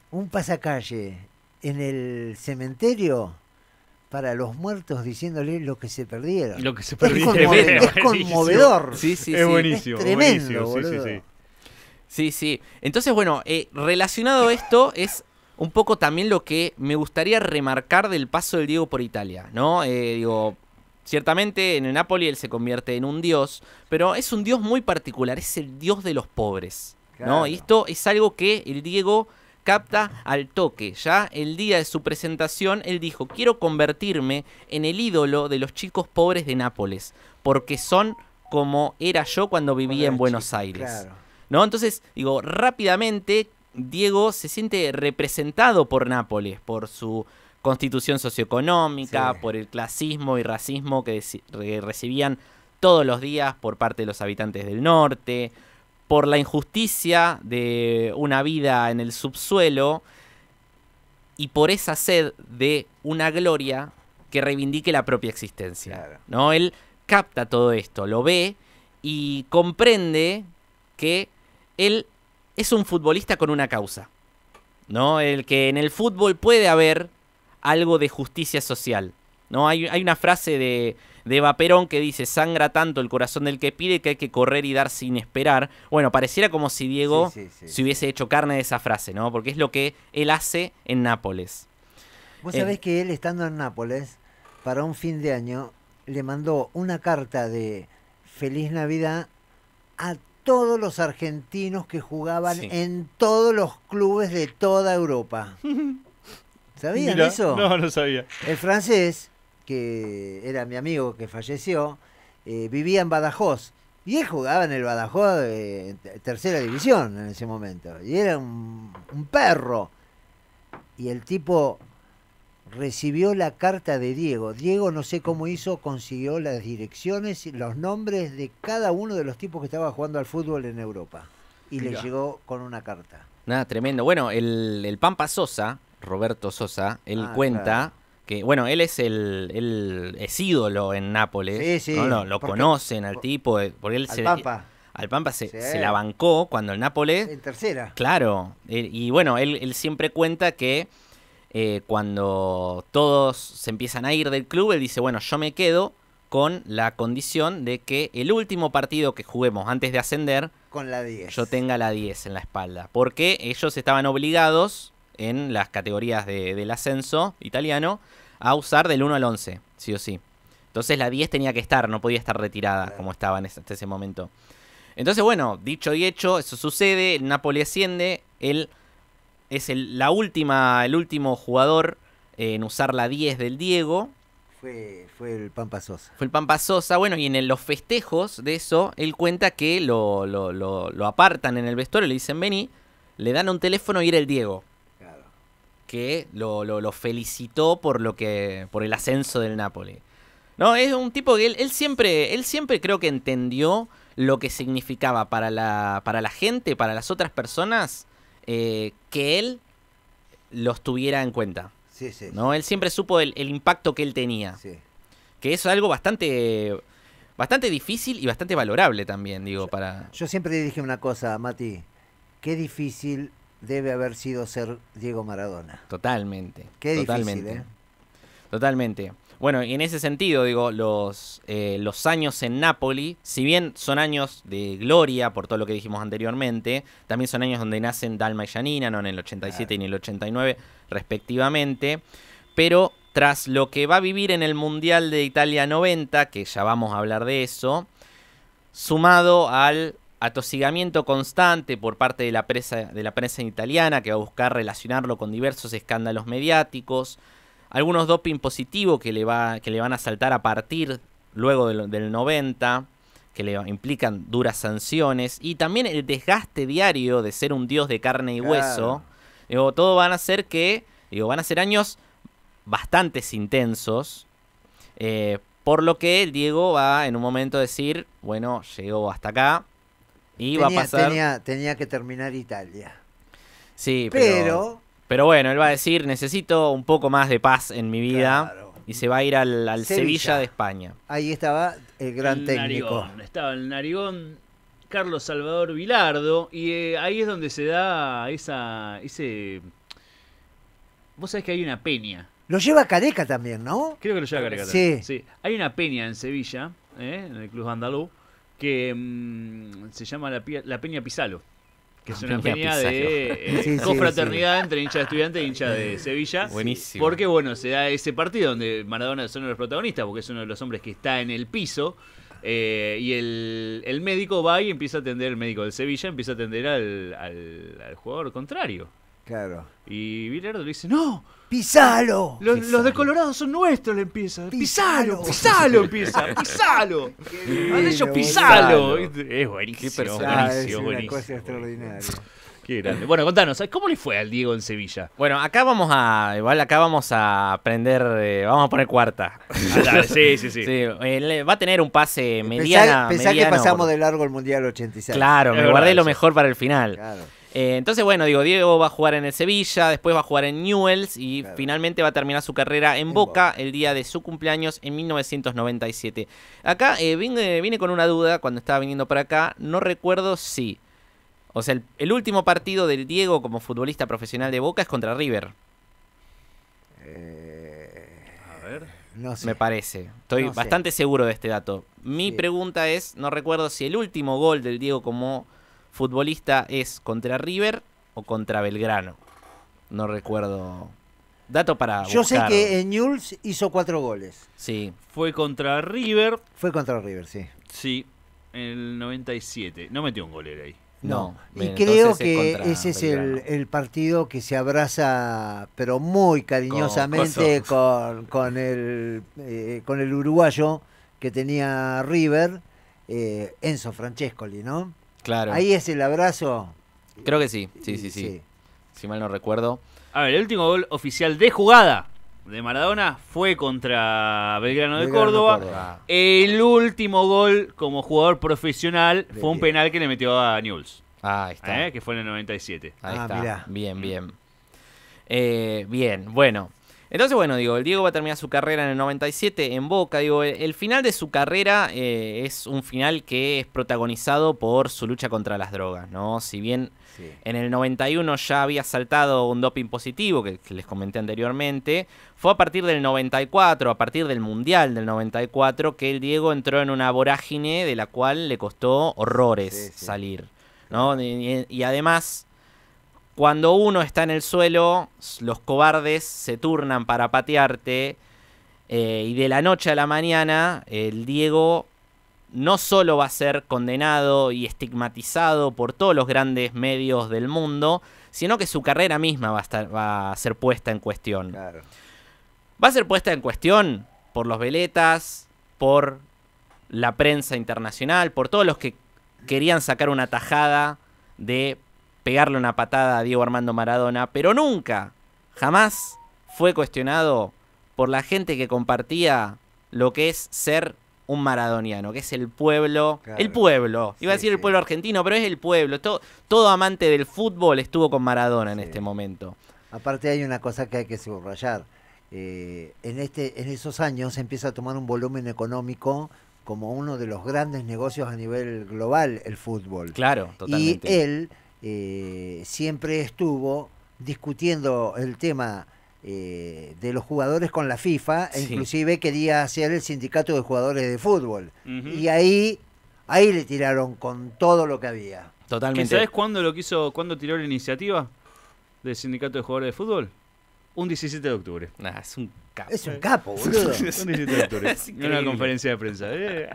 Un pasacalle en el cementerio para los muertos diciéndole lo que se perdieron. Lo que Es, conmovedor. Es buenísimo.
Sí, sí. Entonces, bueno, eh, relacionado a esto es un poco también lo que me gustaría remarcar del paso del Diego por Italia, ¿no? Eh, digo, ciertamente en el él se convierte en un dios, pero es un dios muy particular, es el dios de los pobres, ¿no? Y esto es algo que el Diego capta al toque. Ya el día de su presentación, él dijo, quiero convertirme en el ídolo de los chicos pobres de Nápoles, porque son como era yo cuando vivía en Buenos Aires. ¿No? Entonces, digo, rápidamente Diego se siente representado por Nápoles, por su constitución socioeconómica, por el clasismo y racismo que recibían todos los días por parte de los habitantes del norte, por la injusticia de una vida en el subsuelo y por esa sed de una gloria que reivindique la propia existencia. ¿no? Él capta todo esto, lo ve y comprende que él es un futbolista con una causa, ¿no? El que en el fútbol puede haber algo de justicia social, ¿no? Hay, hay una frase de, de Vaperón que dice, sangra tanto el corazón del que pide que hay que correr y dar sin esperar. Bueno, pareciera como si Diego se hubiese hecho carne de esa frase, ¿no? Porque es lo que él hace en Nápoles. Vos sabés eh,
que él estando en Nápoles, para un fin de año, le mandó una carta de Feliz Navidad a todos los argentinos que jugaban en todos los clubes de toda Europa. (laughs) ¿Sabían eso? No, no sabía. El francés, que era mi amigo que falleció, eh, vivía en Badajoz. Y él jugaba en el Badajoz de tercera división en ese momento. Y era un perro. Y el tipo recibió la carta de Diego. Diego no sé cómo hizo, consiguió las direcciones, los nombres de cada uno de los tipos que estaba jugando al fútbol en Europa. Y le llegó con una carta.
Nada, tremendo. Bueno, el, Pampa Sosa, Roberto Sosa, él ah, cuenta que, bueno, él es el, ídolo en Nápoles. Sí, sí. No, lo conocen al tipo, eh, él al Pampa al Pampa se, la bancó cuando el Nápoles. En tercera. Claro. Eh, y bueno, él, él, siempre cuenta que eh, cuando todos se empiezan a ir del club, él dice, bueno, yo me quedo con la condición de que el último partido que juguemos antes de ascender, con la 10. yo tenga la 10 en la espalda, porque ellos estaban obligados en las categorías del ascenso italiano a usar del 1 al 11, sí o sí. Entonces la 10 tenía que estar, no podía estar retirada como estaba en ese, hasta ese momento. Entonces, bueno, dicho y hecho, eso sucede, Napoli asciende, El es el, la última, el último jugador en usar la 10 del Diego.
Fue, el Pampa Sosa.
Fue el Pampa Sosa, bueno, y en los festejos de eso, él cuenta que lo, apartan en el vestuario, le dicen vení, le dan un teléfono y era el Diego. Claro. Que lo, felicitó por lo que. por el ascenso del Napoli. No, es un tipo que él, siempre. Él siempre creo que entendió lo que significaba para la, para la gente, para las otras personas, eh, que él los tuviera en cuenta. ¿no? Él siempre supo el, impacto que él tenía. Que es algo bastante, bastante difícil y bastante valorable también, digo, yo, para... Yo
siempre le dije una cosa, Mati. Qué difícil debe haber sido ser Diego
Maradona. Totalmente. Qué difícil, Totalmente. ¿eh? Bueno, y en ese sentido, digo, los, eh, años en Nápoli, si bien son años de gloria por todo lo que dijimos anteriormente, también son años donde nacen Dalma y Janina, no en el 87 y en el 89 respectivamente, pero tras lo que va a vivir en el Mundial de Italia 90, que ya vamos a hablar de eso, sumado al atosigamiento constante por parte de la, de la prensa italiana, que va a buscar relacionarlo con diversos escándalos mediáticos, algunos doping positivos que le, va, que le van a saltar a partir luego del, 90, que le implican duras sanciones, y también el desgaste diario de ser un dios de carne y hueso, todo van a ser que, digo, van a ser años bastante intensos, eh, por lo que Diego va en un momento a decir, bueno, llegó hasta acá y va a pasar... Tenía,
tenía que terminar Italia.
Sí, pero pero bueno, él va a decir, necesito un poco más de paz en mi vida. Y se va a ir al, Sevilla. de España.
Ahí estaba el gran técnico.
Estaba el narigón Carlos Salvador Vilardo. Y eh, ahí es donde se da esa, ese... Vos sabés que hay una peña.
Lo lleva Careca también, ¿no?
Creo que lo lleva Careca sí. también. Hay una peña en Sevilla, eh, en el Club Andaluz, que mm, se llama la, la Peña Pisalo que es una peña de confraternidad eh, entre hincha de estudiante y e hincha de Sevilla. Buenísimo. Porque, bueno, se da ese partido donde Maradona es uno de los protagonistas, porque es uno de los hombres que está en el piso. Eh, y el, el, médico va y empieza a atender, el médico de Sevilla empieza a atender al jugador contrario. Claro. Y Bilardo le dice, no. ¡Pisalo! Los, de Colorado son nuestros, le empieza. ¡Pisalo! ¡Pisalo! (laughs) empieza. (laughs) ¡Pisalo! ellos pisalo. Es buenísimo. Ah, es una cosa extraordinaria. (laughs) Qué grande. Bueno, contanos, ¿cómo le fue al Diego en Sevilla?
Bueno, acá vamos a. Igual acá vamos a aprender. Eh, vamos a poner cuarta. Ah, sí, sí, sí. Eh, va a tener un pase mediano Pensá, que pasamos
de largo el Mundial 86. Claro, me guardé lo
mejor para el final. Claro. Eh, entonces, bueno, digo, Diego va a jugar en el Sevilla, después va a jugar en Newells y finalmente va a terminar su carrera en, Boca, el día de su cumpleaños en 1997. Acá eh, vine, con una duda cuando estaba viniendo para acá, no recuerdo si. O sea, el, último partido del Diego como futbolista profesional de Boca es contra River. Eh, a ver. No sé. Me parece. Estoy bastante seguro de este dato. Mi pregunta es, no recuerdo si el último gol del Diego como futbolista es contra River o contra Belgrano. No
recuerdo. Dato para. Yo sé que
Newell's hizo cuatro goles.
Sí. Fue contra River. Fue contra River, sí. Sí, en el 97. No metió un gol ahí.
No, y
creo que ese es
el, partido que se abraza, pero muy cariñosamente, con, el, eh, con el uruguayo que tenía River, eh, Enzo Francescoli, ¿no?
Claro. Ahí es
el abrazo.
Creo que sí, sí, sí, sí. Si mal no recuerdo.
A ver, el último gol oficial de jugada de Maradona fue contra Belgrano, de Córdoba. Ah. El último gol como jugador profesional fue un penal que le metió a News. Ah, ahí está. Eh, que fue en el 97. Ahí ah, está. Bien, bien.
Eh, bien, bueno. Entonces, bueno, digo, el Diego va a terminar su carrera en el 97 en Boca. Digo, el, final de su carrera eh, es un final que es protagonizado por su lucha contra las drogas, ¿no? Si bien en el 91 ya había saltado un doping positivo, que, les comenté anteriormente, fue a partir del 94, a partir del Mundial del 94, que el Diego entró en una vorágine de la cual le costó horrores salir. ¿no? y, además, cuando uno está en el suelo, los cobardes se turnan para patearte. Eh, y de la noche a la mañana, el Diego no solo va a ser condenado y estigmatizado por todos los grandes medios del mundo, sino que su carrera misma va a, ser puesta en cuestión. Va a ser puesta en cuestión por los veletas, por la prensa internacional, por todos los que querían sacar una tajada de pegarle una patada a Diego Armando Maradona, pero nunca, jamás fue cuestionado por la gente que compartía lo que es ser un maradoniano, que es el pueblo, el pueblo, iba a decir el pueblo argentino, pero es el pueblo, todo, todo amante del fútbol estuvo con Maradona en este momento. Aparte
hay una cosa que hay que subrayar, eh, en, este, en esos años empieza a tomar un volumen económico como uno de los grandes negocios a nivel global, el fútbol.
Claro, totalmente. Y
él eh, siempre estuvo discutiendo el tema eh, de los jugadores con la FIFA, e inclusive quería hacer el sindicato de jugadores de fútbol. Y ahí, ahí le tiraron con todo lo que había.
Totalmente. ¿Sabes cuándo lo quiso, cuándo tiró la iniciativa del sindicato de jugadores de fútbol? un 17 de octubre. Ah, es un capo. Es un capo, (laughs) boludo. un 17 de octubre. (laughs) en una conferencia de prensa. Eh,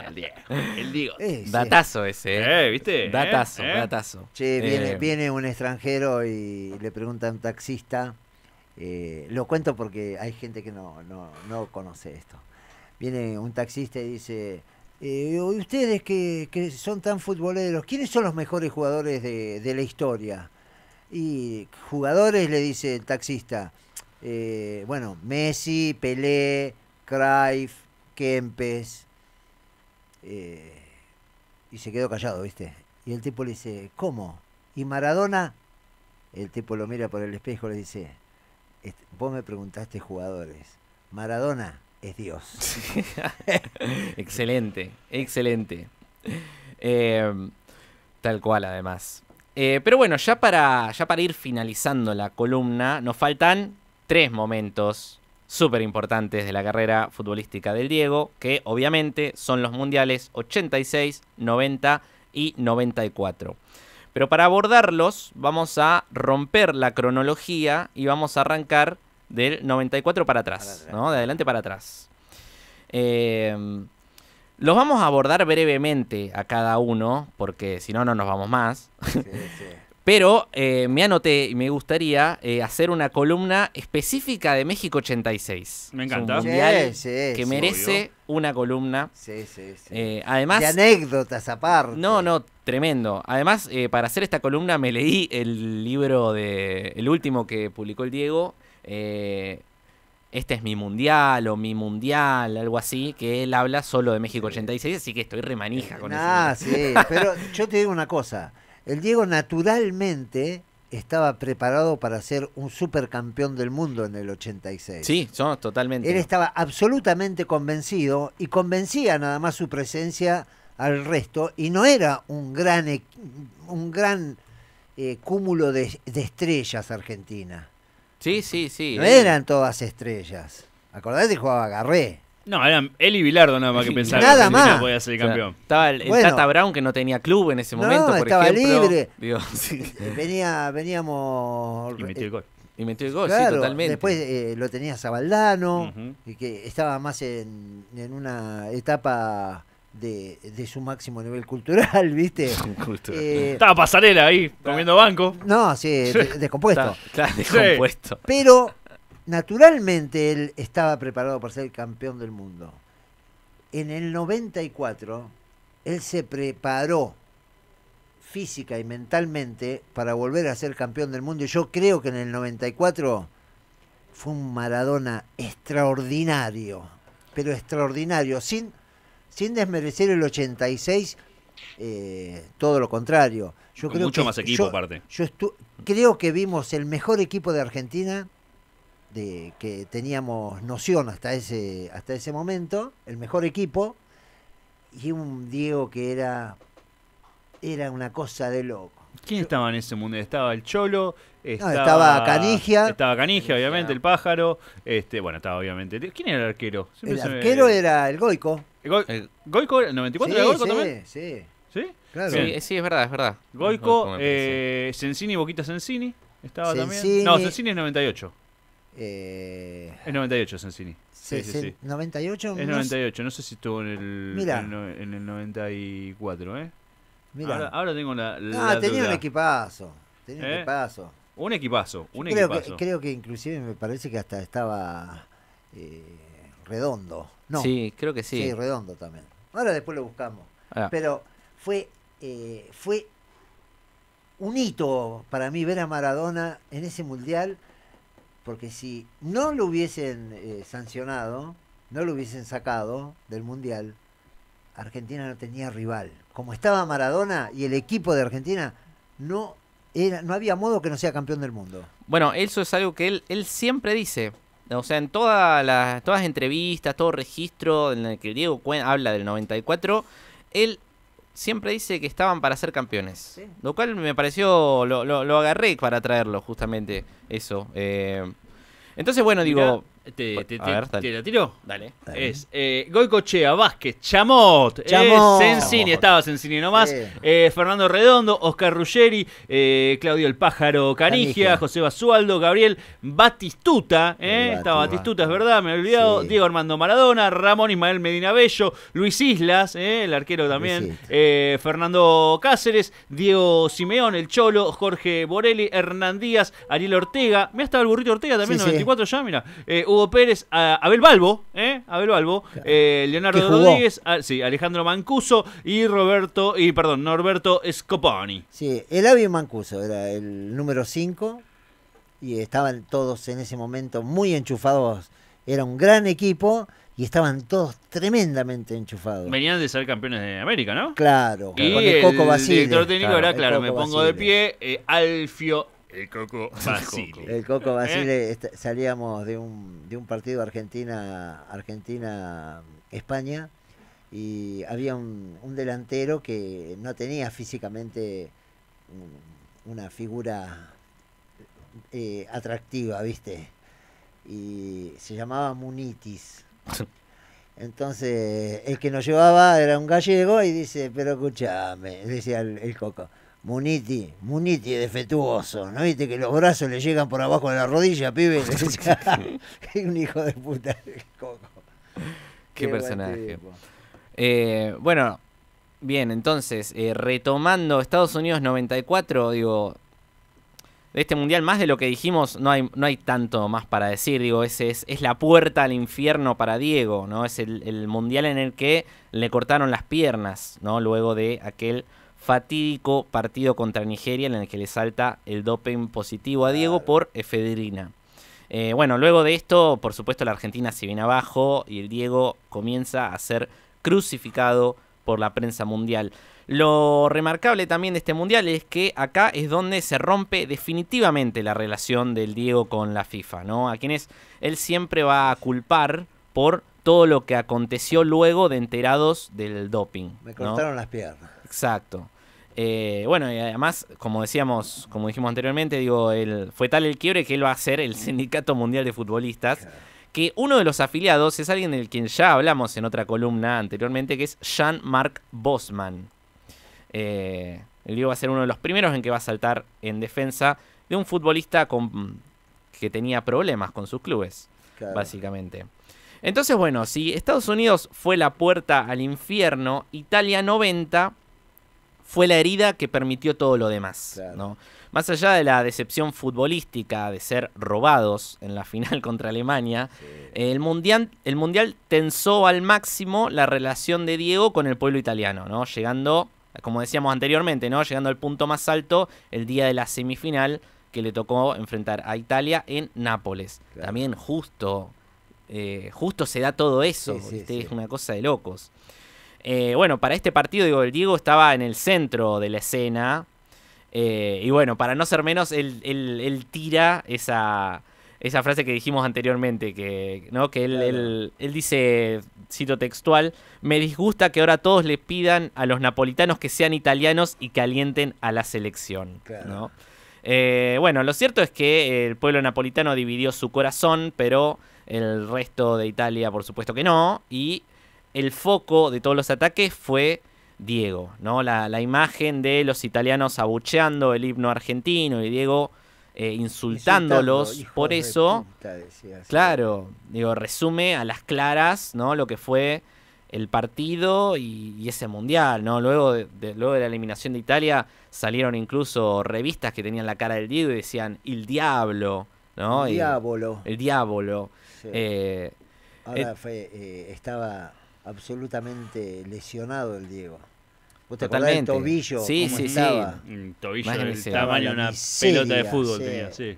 el datazo ese. Eh, eh ¿viste? Eh, datazo, datazo. Che,
viene, un extranjero y le pregunta a un taxista. lo cuento porque hay gente que no, conoce esto. Viene un taxista y dice. ustedes que, que, son tan futboleros, ¿quiénes son los mejores jugadores de, de la historia? Y jugadores, le dice el taxista, eh, bueno, Messi, Pelé, Cruyff, Kempes. Eh, y se quedó callado, ¿viste? Y el tipo le dice, ¿cómo? ¿Y Maradona? El tipo lo mira por el espejo y le dice, vos me preguntaste jugadores, Maradona es Dios. (laughs)
excelente, excelente. Em, tal cual además. Eh, pero bueno, ya para, ya para ir finalizando la columna, nos faltan tres momentos súper importantes de la carrera futbolística del Diego, que obviamente son los mundiales 86, 90 y 94. Pero para abordarlos vamos a romper la cronología y vamos a arrancar del 94 para atrás, ¿no? De adelante para atrás. Em, los vamos a abordar brevemente a cada uno, porque si no, no nos vamos más. Sí, (laughs) sí. Pero eh, me anoté y me gustaría eh, hacer una columna específica de México 86. Me encanta. mundial sí, que merece una columna. Sí, sí, sí. Eh, además, de anécdotas aparte. No, no, tremendo. Además, para hacer esta columna me leí el libro de. El último que publicó el Diego. este es mi mundial o mi mundial, algo así, que él habla solo de México 86, así que estoy remanija con eso. Ah, sí, pero
yo te digo una cosa. El Diego naturalmente estaba preparado para ser un supercampeón del mundo en el 86.
Sí, son totalmente. Él
estaba absolutamente convencido y convencía nada más su presencia al resto y no era un gran, e, un gran eh, cúmulo de, estrellas argentina.
Sí, sí, sí. No eran
todas estrellas. Acordate que jugaba Garré.
No, eran él y Bilardo
nada más que (laughs) pensar. Nada que más. podía ser campeón. estaba el, el Tata Brown que no tenía club en ese momento, estaba libre. (laughs)
Venía, veníamos... Y
metió el eh, gol. Y metió el gol, sí, totalmente.
Después eh, lo tenía Zabaldano, y que estaba más en, en una etapa de, de, su máximo nivel cultural, (laughs) ¿viste? Eh,
estaba pasarela ahí, comiendo banco. No, sí, descompuesto. claro descompuesto. Pero
naturalmente él estaba preparado para ser campeón del mundo. En el 94, él se preparó física y mentalmente para volver a ser campeón del mundo. Y yo creo que en el 94 fue un Maradona extraordinario, pero extraordinario, sin, sin desmerecer el 86, eh, todo lo contrario. Yo creo mucho más equipo aparte. Yo creo que vimos el mejor equipo de Argentina que teníamos noción hasta ese, hasta ese momento, el mejor equipo, y un Diego que era, era una cosa de
loco. ¿Quién estaba en ese mundo? Estaba el Cholo, estaba, Canigia. Estaba Canigia, obviamente, el pájaro. Este, bueno, estaba obviamente. ¿Quién era el arquero? el arquero
era el Goico.
¿El, Goico era el 94 sí, Goico sí, también?
Sí, sí. Eh,
es verdad, es verdad. Goico, eh, Boquita Sensini. Estaba también. No, Sensini es 98. Eh... 98 Sansini. Sí, sí, 98. Es 98, no sé si estuvo en el, el 94, ¿eh? Ahora, ahora, tengo la, Ah, tenía un
equipazo. Tenía un ¿Eh? equipazo.
Un equipazo, creo Que, inclusive
me parece que hasta estaba eh, redondo. No. Sí, creo que sí. Sí, redondo también. Ahora después lo buscamos. Ah. Pero fue, eh, fue un hito para mí ver a Maradona en ese mundial porque si no lo hubiesen eh, sancionado, no lo hubiesen sacado del Mundial, Argentina no tenía rival. Como estaba Maradona y el equipo de Argentina, no, era, no había modo que no sea campeón del mundo.
Bueno, eso es algo que él, él siempre dice. O sea, en todas las todas entrevistas, todo registro en el que Diego habla del 94, él siempre dice que estaban para ser campeones. Lo cual me pareció, lo, lo, agarré para traerlo justamente eso. Eh.
entonces, bueno, digo, te, te, Dale. Es eh, Vázquez, Chamot, Chamot. Eh, Sensini, estaba Sensini nomás, eh, Fernando Redondo, Oscar Ruggeri, eh, Claudio el Pájaro Canigia, José Basualdo, Gabriel Batistuta, eh, estaba Batistuta, es verdad, me he olvidado, Diego Armando Maradona, Ramón Ismael Medina Bello, Luis Islas, el arquero también, Fernando Cáceres, Diego Simeón, el Cholo, Jorge Borelli, Hernán Díaz, Ariel Ortega, me ha estado el burrito Ortega también, 94 ya, mira, Hugo Pérez, Abel Balbo, ¿eh? eh, Leonardo Rodríguez, Alejandro Mancuso y Roberto, y perdón, Norberto Scoponi.
Sí, el Abel Mancuso era el número 5 y estaban todos en ese momento muy enchufados. Era un gran equipo y estaban todos tremendamente
enchufados. Venían de ser campeones de América, ¿no? Claro, y el Coco director técnico claro, era, claro, me pongo de pie, eh, Alfio el Coco Basile. El Coco Basile, eh. este,
salíamos de un, de un partido Argentina-España y había un, delantero que no tenía físicamente una figura eh, atractiva, ¿viste? Y se llamaba Munitis. (laughs) Entonces, el que nos llevaba era un gallego y dice, pero escúchame, decía el Coco Muniti, Muniti defectuoso, ¿no viste? Que los brazos le llegan por abajo de la rodilla, pibe. (laughs) (laughs) un hijo de puta. Coco.
Qué, personaje.
Eh, bueno, bien, entonces, eh, retomando Estados Unidos 94, digo, de este mundial, más de lo que dijimos, no hay, no hay tanto más para decir. Digo, es, es la puerta al infierno para Diego, ¿no? Es el, el mundial en el que le cortaron las piernas, ¿no? Luego de aquel fatídico partido contra Nigeria en el que le salta el doping positivo a Diego por efedrina. Eh, bueno, luego de esto, por supuesto, la Argentina se viene abajo y el Diego comienza a ser crucificado por la prensa mundial. Lo remarcable también de este mundial es que acá es donde se rompe definitivamente la relación del Diego con la FIFA, ¿no? A quienes él siempre va a culpar por todo lo que aconteció luego de enterados del doping. Me cortaron las piernas. Exacto. Eh, bueno, y además, como decíamos, como dijimos anteriormente, digo, el, fue tal el quiebre que él va a ser el Sindicato Mundial de Futbolistas. Que uno de los afiliados es alguien del quien ya hablamos en otra columna anteriormente, que es Jean-Marc Bosman. Él eh, va a ser uno de los primeros en que va a saltar en defensa de un futbolista con, que tenía problemas con sus clubes, básicamente. Entonces, bueno, si Estados Unidos fue la puerta al infierno, Italia 90 fue la herida que permitió todo lo demás. ¿no? Más allá de la decepción futbolística de ser robados en la final (laughs) contra Alemania, el, mundial, el Mundial tensó al máximo la relación de Diego con el pueblo italiano, ¿no? Llegando, como decíamos anteriormente, ¿no? Llegando al punto más alto el día de la semifinal que le tocó enfrentar a Italia en Nápoles. También justo, eh, justo se da todo eso, es una cosa de locos. Eh, bueno, para este partido, digo, el Diego estaba en el centro de la escena. Eh, y bueno, para no ser menos, él, tira esa, frase que dijimos anteriormente, que, ¿no? que él, dice, cito textual, me disgusta que ahora todos le pidan a los napolitanos que sean italianos y que alienten a la selección. Eh, bueno, lo cierto es que el pueblo napolitano dividió su corazón, pero el resto de Italia, por supuesto que no. Y el foco de todos los ataques fue Diego, ¿no? La, imagen de los italianos abucheando el himno argentino y Diego eh, insultándolos. por eso, claro, digo, resume a las claras, ¿no? Lo que fue el partido y, ese mundial, ¿no? Luego de, luego de la eliminación de Italia salieron incluso revistas que tenían la cara del Diego y decían el diablo, ¿no? El diablo. El, diablo. Eh,
eh, estaba absolutamente lesionado el Diego. ¿Vos te Totalmente. acordás del tobillo? Sí, sí, sí. Un tobillo del tamaño de una pelota de fútbol tenía, sí.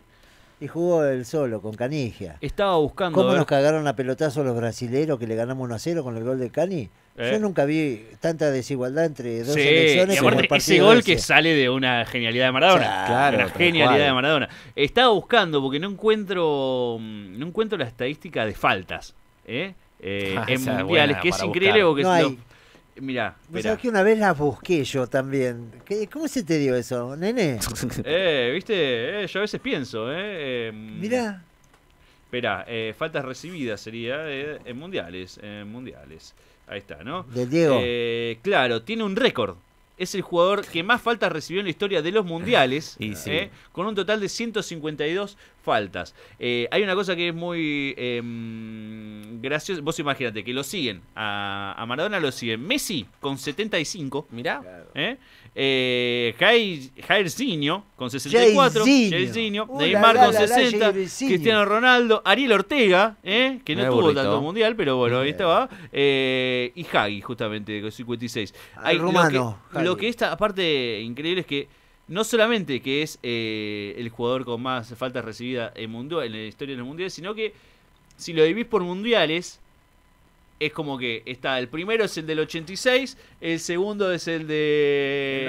Y jugó él solo, con Canigia. Estaba buscando. ¿Cómo nos cagaron a pelotazo los brasileños que le ganamos 1 a 0 con el gol de Cani? Eh. Yo nunca vi tanta desigualdad entre dos sí, selecciones. Y aparte, ese gol que
sale de una genialidad de Maradona. claro, una genialidad de Maradona. Estaba buscando porque no encuentro, mm, no encuentro la estadística de faltas. ¿eh? Eh, ah, en mundiales, que es increíble que no Mirá,
que una vez la busqué yo también. ¿Cómo se te dio eso, nene? (laughs)
eh, viste, eh, yo a veces pienso, ¿eh? Em, mirá. Espera, eh, faltas recibidas sería en mundiales, mundiales. Ahí está, ¿no? De Diego. claro, tiene un récord es el jugador que más faltas recibió en la historia de los mundiales, (laughs) con un total de 152 faltas. Eh, hay una cosa que es muy em, graciosa. Vos imagínate que lo siguen. A, Maradona lo siguen. Messi con 75. Mirá. ¿eh? eh Jair, Jairzinho con 64. Jairzinho. Uh, Neymar con 60. Cristiano Ronaldo. Ariel Ortega, ¿eh? que no tuvo tanto mundial, pero bueno, ahí estaba. y Hagi, justamente, con 56. Ah, hay, romano. lo que está, aparte, increíble es que no solamente que es eh, el jugador con más faltas recibidas en, mundo, en la historia de los mundiales, sino que si lo divís por mundiales, es como que está, el primero es el del 86, el segundo es el de,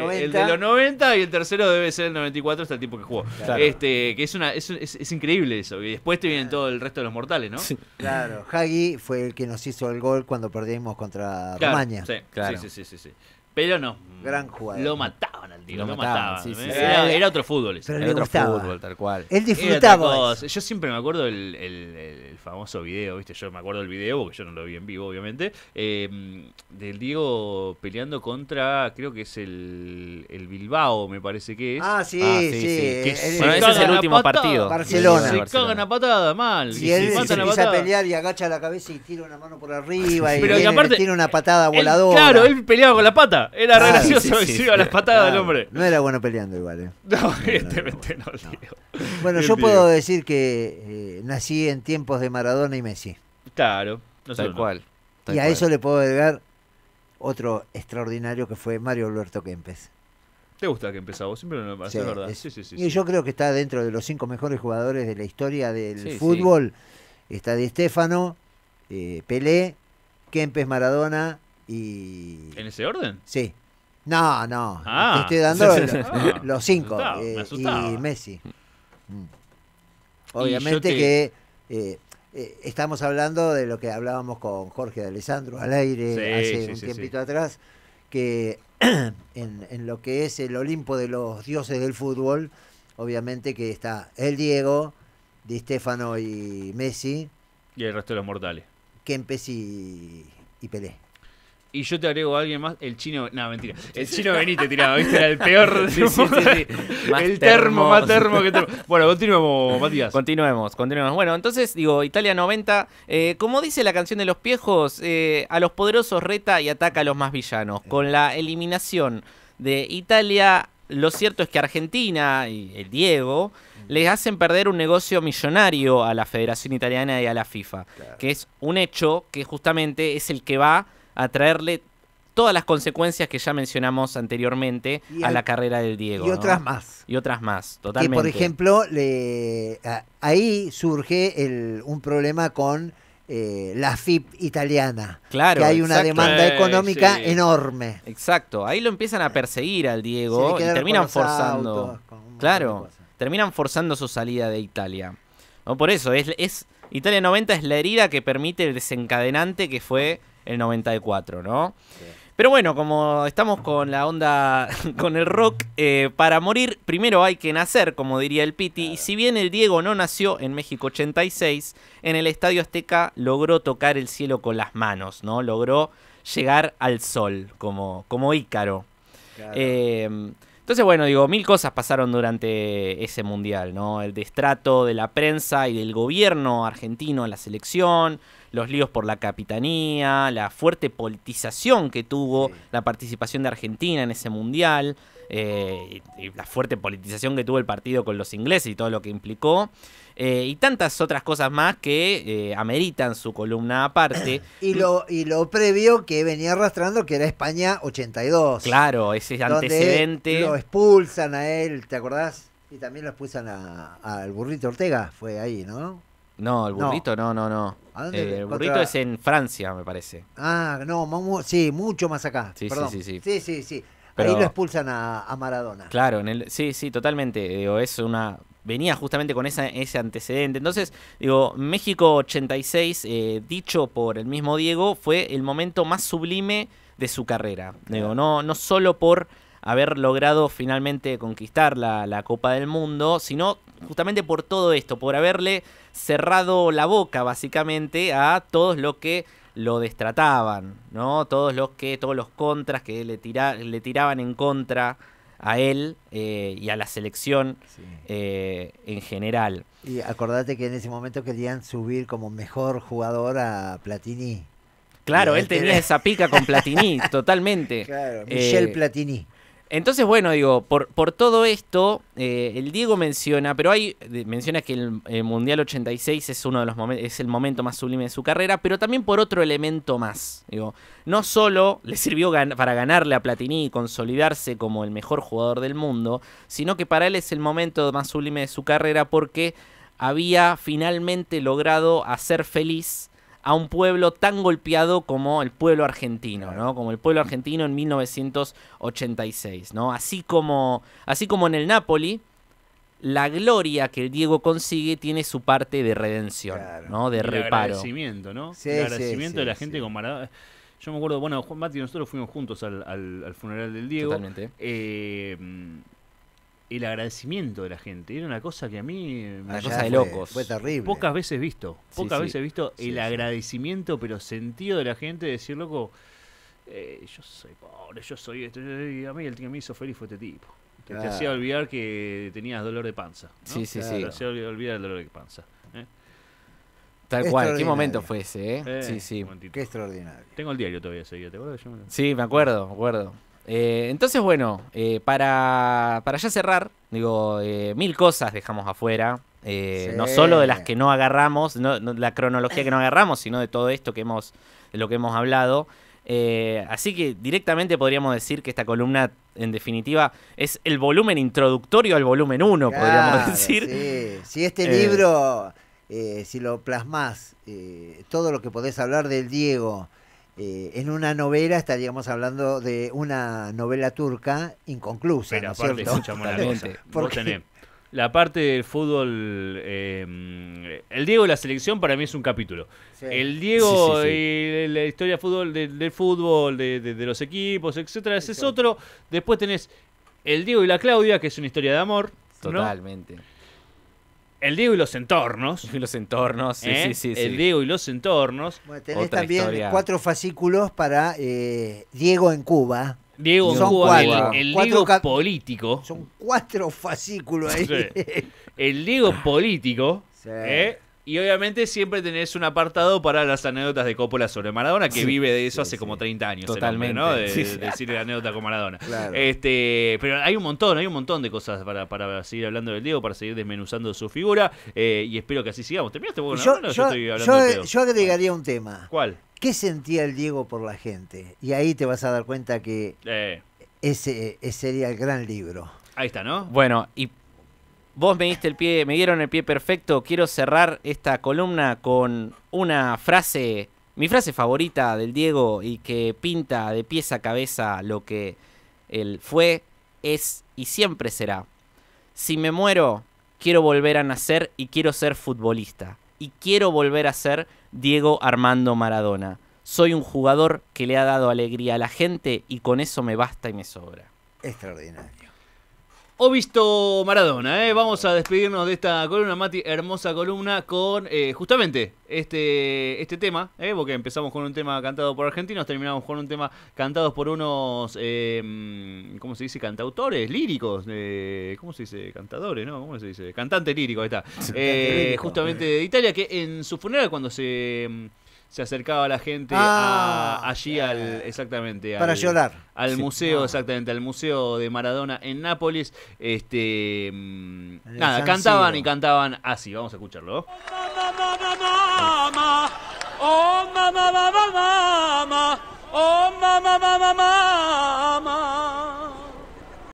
los 90 y el tercero debe ser el 94 hasta el tipo que jugó. Este, que es una es, increíble eso, y después te vienen todo el resto de los mortales, ¿no? Claro,
Hagi fue el que nos hizo el gol cuando perdimos contra sí,
Pero no, gran jugador. Lo mataban al Diego lo, ¿eh? era, otro fútbol. era otro fútbol, tal cual. Él disfrutaba. Yo siempre me acuerdo el, famoso video, ¿viste? Yo me acuerdo del video, porque yo no lo vi en vivo, obviamente, em, del Diego peleando contra, creo que es el, Bilbao, me parece que es. Ah, sí, ah, sí. Que ese es el último partido. Barcelona. Se cagan una patada, mal. Y él se, empieza a pelear
y agacha la cabeza y tira una mano por arriba y, aparte, tiene una patada voladora. claro, él peleaba con la pata.
Era las patadas hombre. No era bueno peleando igual, eh. No, evidentemente no, Bueno, yo puedo
decir que eh, nací en tiempos de Maradona y Messi.
Claro, no Tal cual. y a
eso le puedo agregar otro extraordinario que fue Mario Alberto Kempes.
¿Te gusta que empezaba Siempre me parece sí, sí, sí, y yo
creo que está dentro de los cinco mejores jugadores de la historia del fútbol. Está Di Stefano, eh, Pelé, Kempes Maradona
y. ¿En ese orden?
Sí. No, no. Ah. estoy dando (laughs) (laughs) los, cinco. Eh, y Messi. Mm.
Obviamente que
eh, eh, estamos hablando de lo que hablábamos con Jorge de Alessandro al aire hace un tiempito atrás, que (clears throat) en, lo que es el Olimpo de los dioses del fútbol, obviamente que está el Diego, Di Stefano y Messi.
Y el resto de los mortales.
Kempes y Pelé.
Y yo te agrego a alguien más, el chino. No, mentira. (laughs) El chino Benítez tirado, ¿viste? Era el peor. (laughs) (laughs) el termo, más termo que termo. Bueno,
continuemos, Matías. Continuemos, continuemos. Bueno, entonces, digo, Italia 90. Eh, como dice la canción de los viejos, eh, a los poderosos reta y ataca a los más villanos. Con la eliminación de Italia, lo cierto es que Argentina y el Diego les hacen perder un negocio millonario a la Federación Italiana y a la FIFA. Que es un hecho que justamente es el que va a traerle todas las consecuencias que ya mencionamos anteriormente a la carrera del Diego. Y otras más. Y otras más, totalmente. y por ejemplo,
le, ahí surge un problema con eh, la FIP italiana. Claro. Que hay una demanda económica enorme.
Exacto. Ahí lo empiezan a perseguir al Diego y terminan forzando. claro. Terminan forzando su salida de Italia. por eso, es, es, Italia 90 es la herida que permite el desencadenante que fue el 94, ¿no? Pero bueno, como estamos con la onda, (laughs) con el rock, eh, para morir primero hay que nacer, como diría el Piti. Y si bien el Diego no nació en México 86, en el Estadio Azteca logró tocar el cielo con las manos, ¿no? Logró llegar al sol, como, como Ícaro. Em, entonces, bueno, digo, mil cosas pasaron durante ese mundial, ¿no? El destrato de la prensa y del gobierno argentino a la selección los líos por la capitanía, la fuerte politización que tuvo la participación de Argentina en ese mundial, eh, y, la fuerte politización que tuvo el partido con los ingleses y todo lo que implicó. Eh, y tantas otras cosas más que eh, ameritan su columna aparte. (clears throat) Y lo,
y lo previo que venía arrastrando, que era España 82. Claro, ese
antecedente. Lo
expulsan a él, ¿te acordás? Y también lo expulsan al burrito Ortega, fue ahí, ¿no?
No, el burrito no, no, no. Eh, el burrito es en Francia, me parece.
Ah, no,
sí, mucho más acá. Sí, sí, sí, sí.
Sí, sí, Pero... Ahí lo expulsan a, Maradona.
Claro, en sí, sí, totalmente. Digo, es una venía justamente con esa, ese antecedente. Entonces, digo, México 86, eh, dicho por el mismo Diego, fue el momento más sublime de su carrera. Digo, no, no solo por haber logrado finalmente conquistar la, la Copa del Mundo, sino justamente por todo esto, por haberle cerrado la boca básicamente a todos los que lo destrataban, ¿no? Todos los que, todos los contras que le, le tiraban en contra a él eh, y a la selección eh, en general.
Y acordate que en ese momento querían subir como mejor jugador a Platini.
Claro, él tenía esa pica con Platini, (laughs) totalmente. Claro, eh, Michel Platini. Entonces, bueno, digo, por, por todo esto, eh, el Diego menciona, pero hay, menciona que el, Mundial 86 es uno de los es el momento más sublime de su carrera, pero también por otro elemento más. Digo, no solo le sirvió para ganarle a Platini y consolidarse como el mejor jugador del mundo, sino que para él es el momento más sublime de su carrera porque había finalmente logrado hacer feliz a un pueblo tan golpeado como el pueblo argentino, ¿no? Como el pueblo argentino en 1986, ¿no? Así como, así como en el Napoli, la gloria que el Diego consigue tiene su parte de redención,
¿no? De reparo. reparo. agradecimiento, ¿no? Sí, el agradecimiento de la gente con Maradona. Yo me acuerdo, bueno, Juan Mati nosotros fuimos juntos al, al funeral del Diego. Totalmente. Eh, el agradecimiento de la gente. Era una cosa que a mí me cosa de locos. Fue terrible. Pocas veces visto. Pocas veces visto el agradecimiento, pero sentido de la gente decir, loco, eh, yo soy pobre, yo soy esto. Y a mí el que me hizo feliz fue este tipo. Que te hacía olvidar que tenías dolor de panza. Sí, sí, sí. Te hacía olvidar el dolor de panza. ¿eh?
Tal cual, qué momento fue ese, ¿eh? eh sí, sí.
Qué extraordinario. Tengo el diario todavía seguido, ¿te acuerdas?
Sí, me acuerdo, me acuerdo. Eh, entonces, bueno, eh, para, para ya cerrar, digo, eh, mil cosas dejamos afuera. No solo de las que no agarramos, la cronología que no agarramos, sino de todo esto que hemos, de lo que hemos hablado. así que directamente podríamos decir que esta columna, en definitiva, es el volumen introductorio al volumen 1, podríamos decir.
si este libro, si lo plasmas, todo lo que podés hablar del Diego, eh, en una novela estaríamos hablando de una novela turca inconclusa, ¿no aparte, escuchamos la cosa.
la parte del fútbol, eh, el Diego y la selección para mí es un capítulo. El Diego y la historia del fútbol, de, del fútbol, de, los equipos, etcétera, ese es otro. Después tenés el Diego y la Claudia, que es una historia de amor. Totalmente. El Diego y los entornos. Y los entornos, sí, ¿Eh? sí, sí, El Diego y los entornos. Bueno, tenés también cuatro
fascículos para
eh, Diego en Cuba. Diego en Cuba, el, Diego político. Son cuatro
fascículos ahí.
El Diego (laughs) político. Sí. ¿eh? Y obviamente siempre tenés un apartado para las anécdotas de Coppola sobre Maradona, que vive de eso hace como 30 años. Totalmente. ¿no? De, decir la anécdota con Maradona. Claro. Este, pero hay un montón, hay un montón de cosas para, para seguir hablando del Diego, para seguir desmenuzando su figura. Eh, y espero que así sigamos. ¿Terminaste vos yo, yo, yo, estoy hablando yo, eh, yo
agregaría un tema. ¿Cuál? ¿Qué sentía el Diego por la gente? Y ahí te vas a dar cuenta que eh. ese, ese sería el gran libro.
Ahí está, ¿no?
Bueno, y Vos me diste el pie, me dieron el pie perfecto. Quiero cerrar esta columna con una frase, mi frase favorita del Diego y que pinta de pies a cabeza lo que él fue, es y siempre será. Si me muero, quiero volver a nacer y quiero ser futbolista. Y quiero volver a ser Diego Armando Maradona. Soy un jugador que le ha dado alegría a la gente y con eso me basta y me sobra. Extraordinario
o visto Maradona. ¿eh? Vamos a despedirnos de esta columna, Mati, hermosa columna, con eh, justamente este, este tema, ¿eh? porque empezamos con un tema cantado por argentinos, terminamos con un tema cantado por unos, eh, mm, ¿cómo se dice? Cantautores, líricos, eh, ¿cómo se dice? Cantadores, ¿no? ¿Cómo se dice? Cantante lírico, ahí está. justamente de Italia, que en su funeral cuando se mm, se acercaba la gente a, allí al exactamente para al, llorar al museo exactamente al museo de Maradona en Nápoles este nada cantaban y cantaban así vamos a escucharlo oh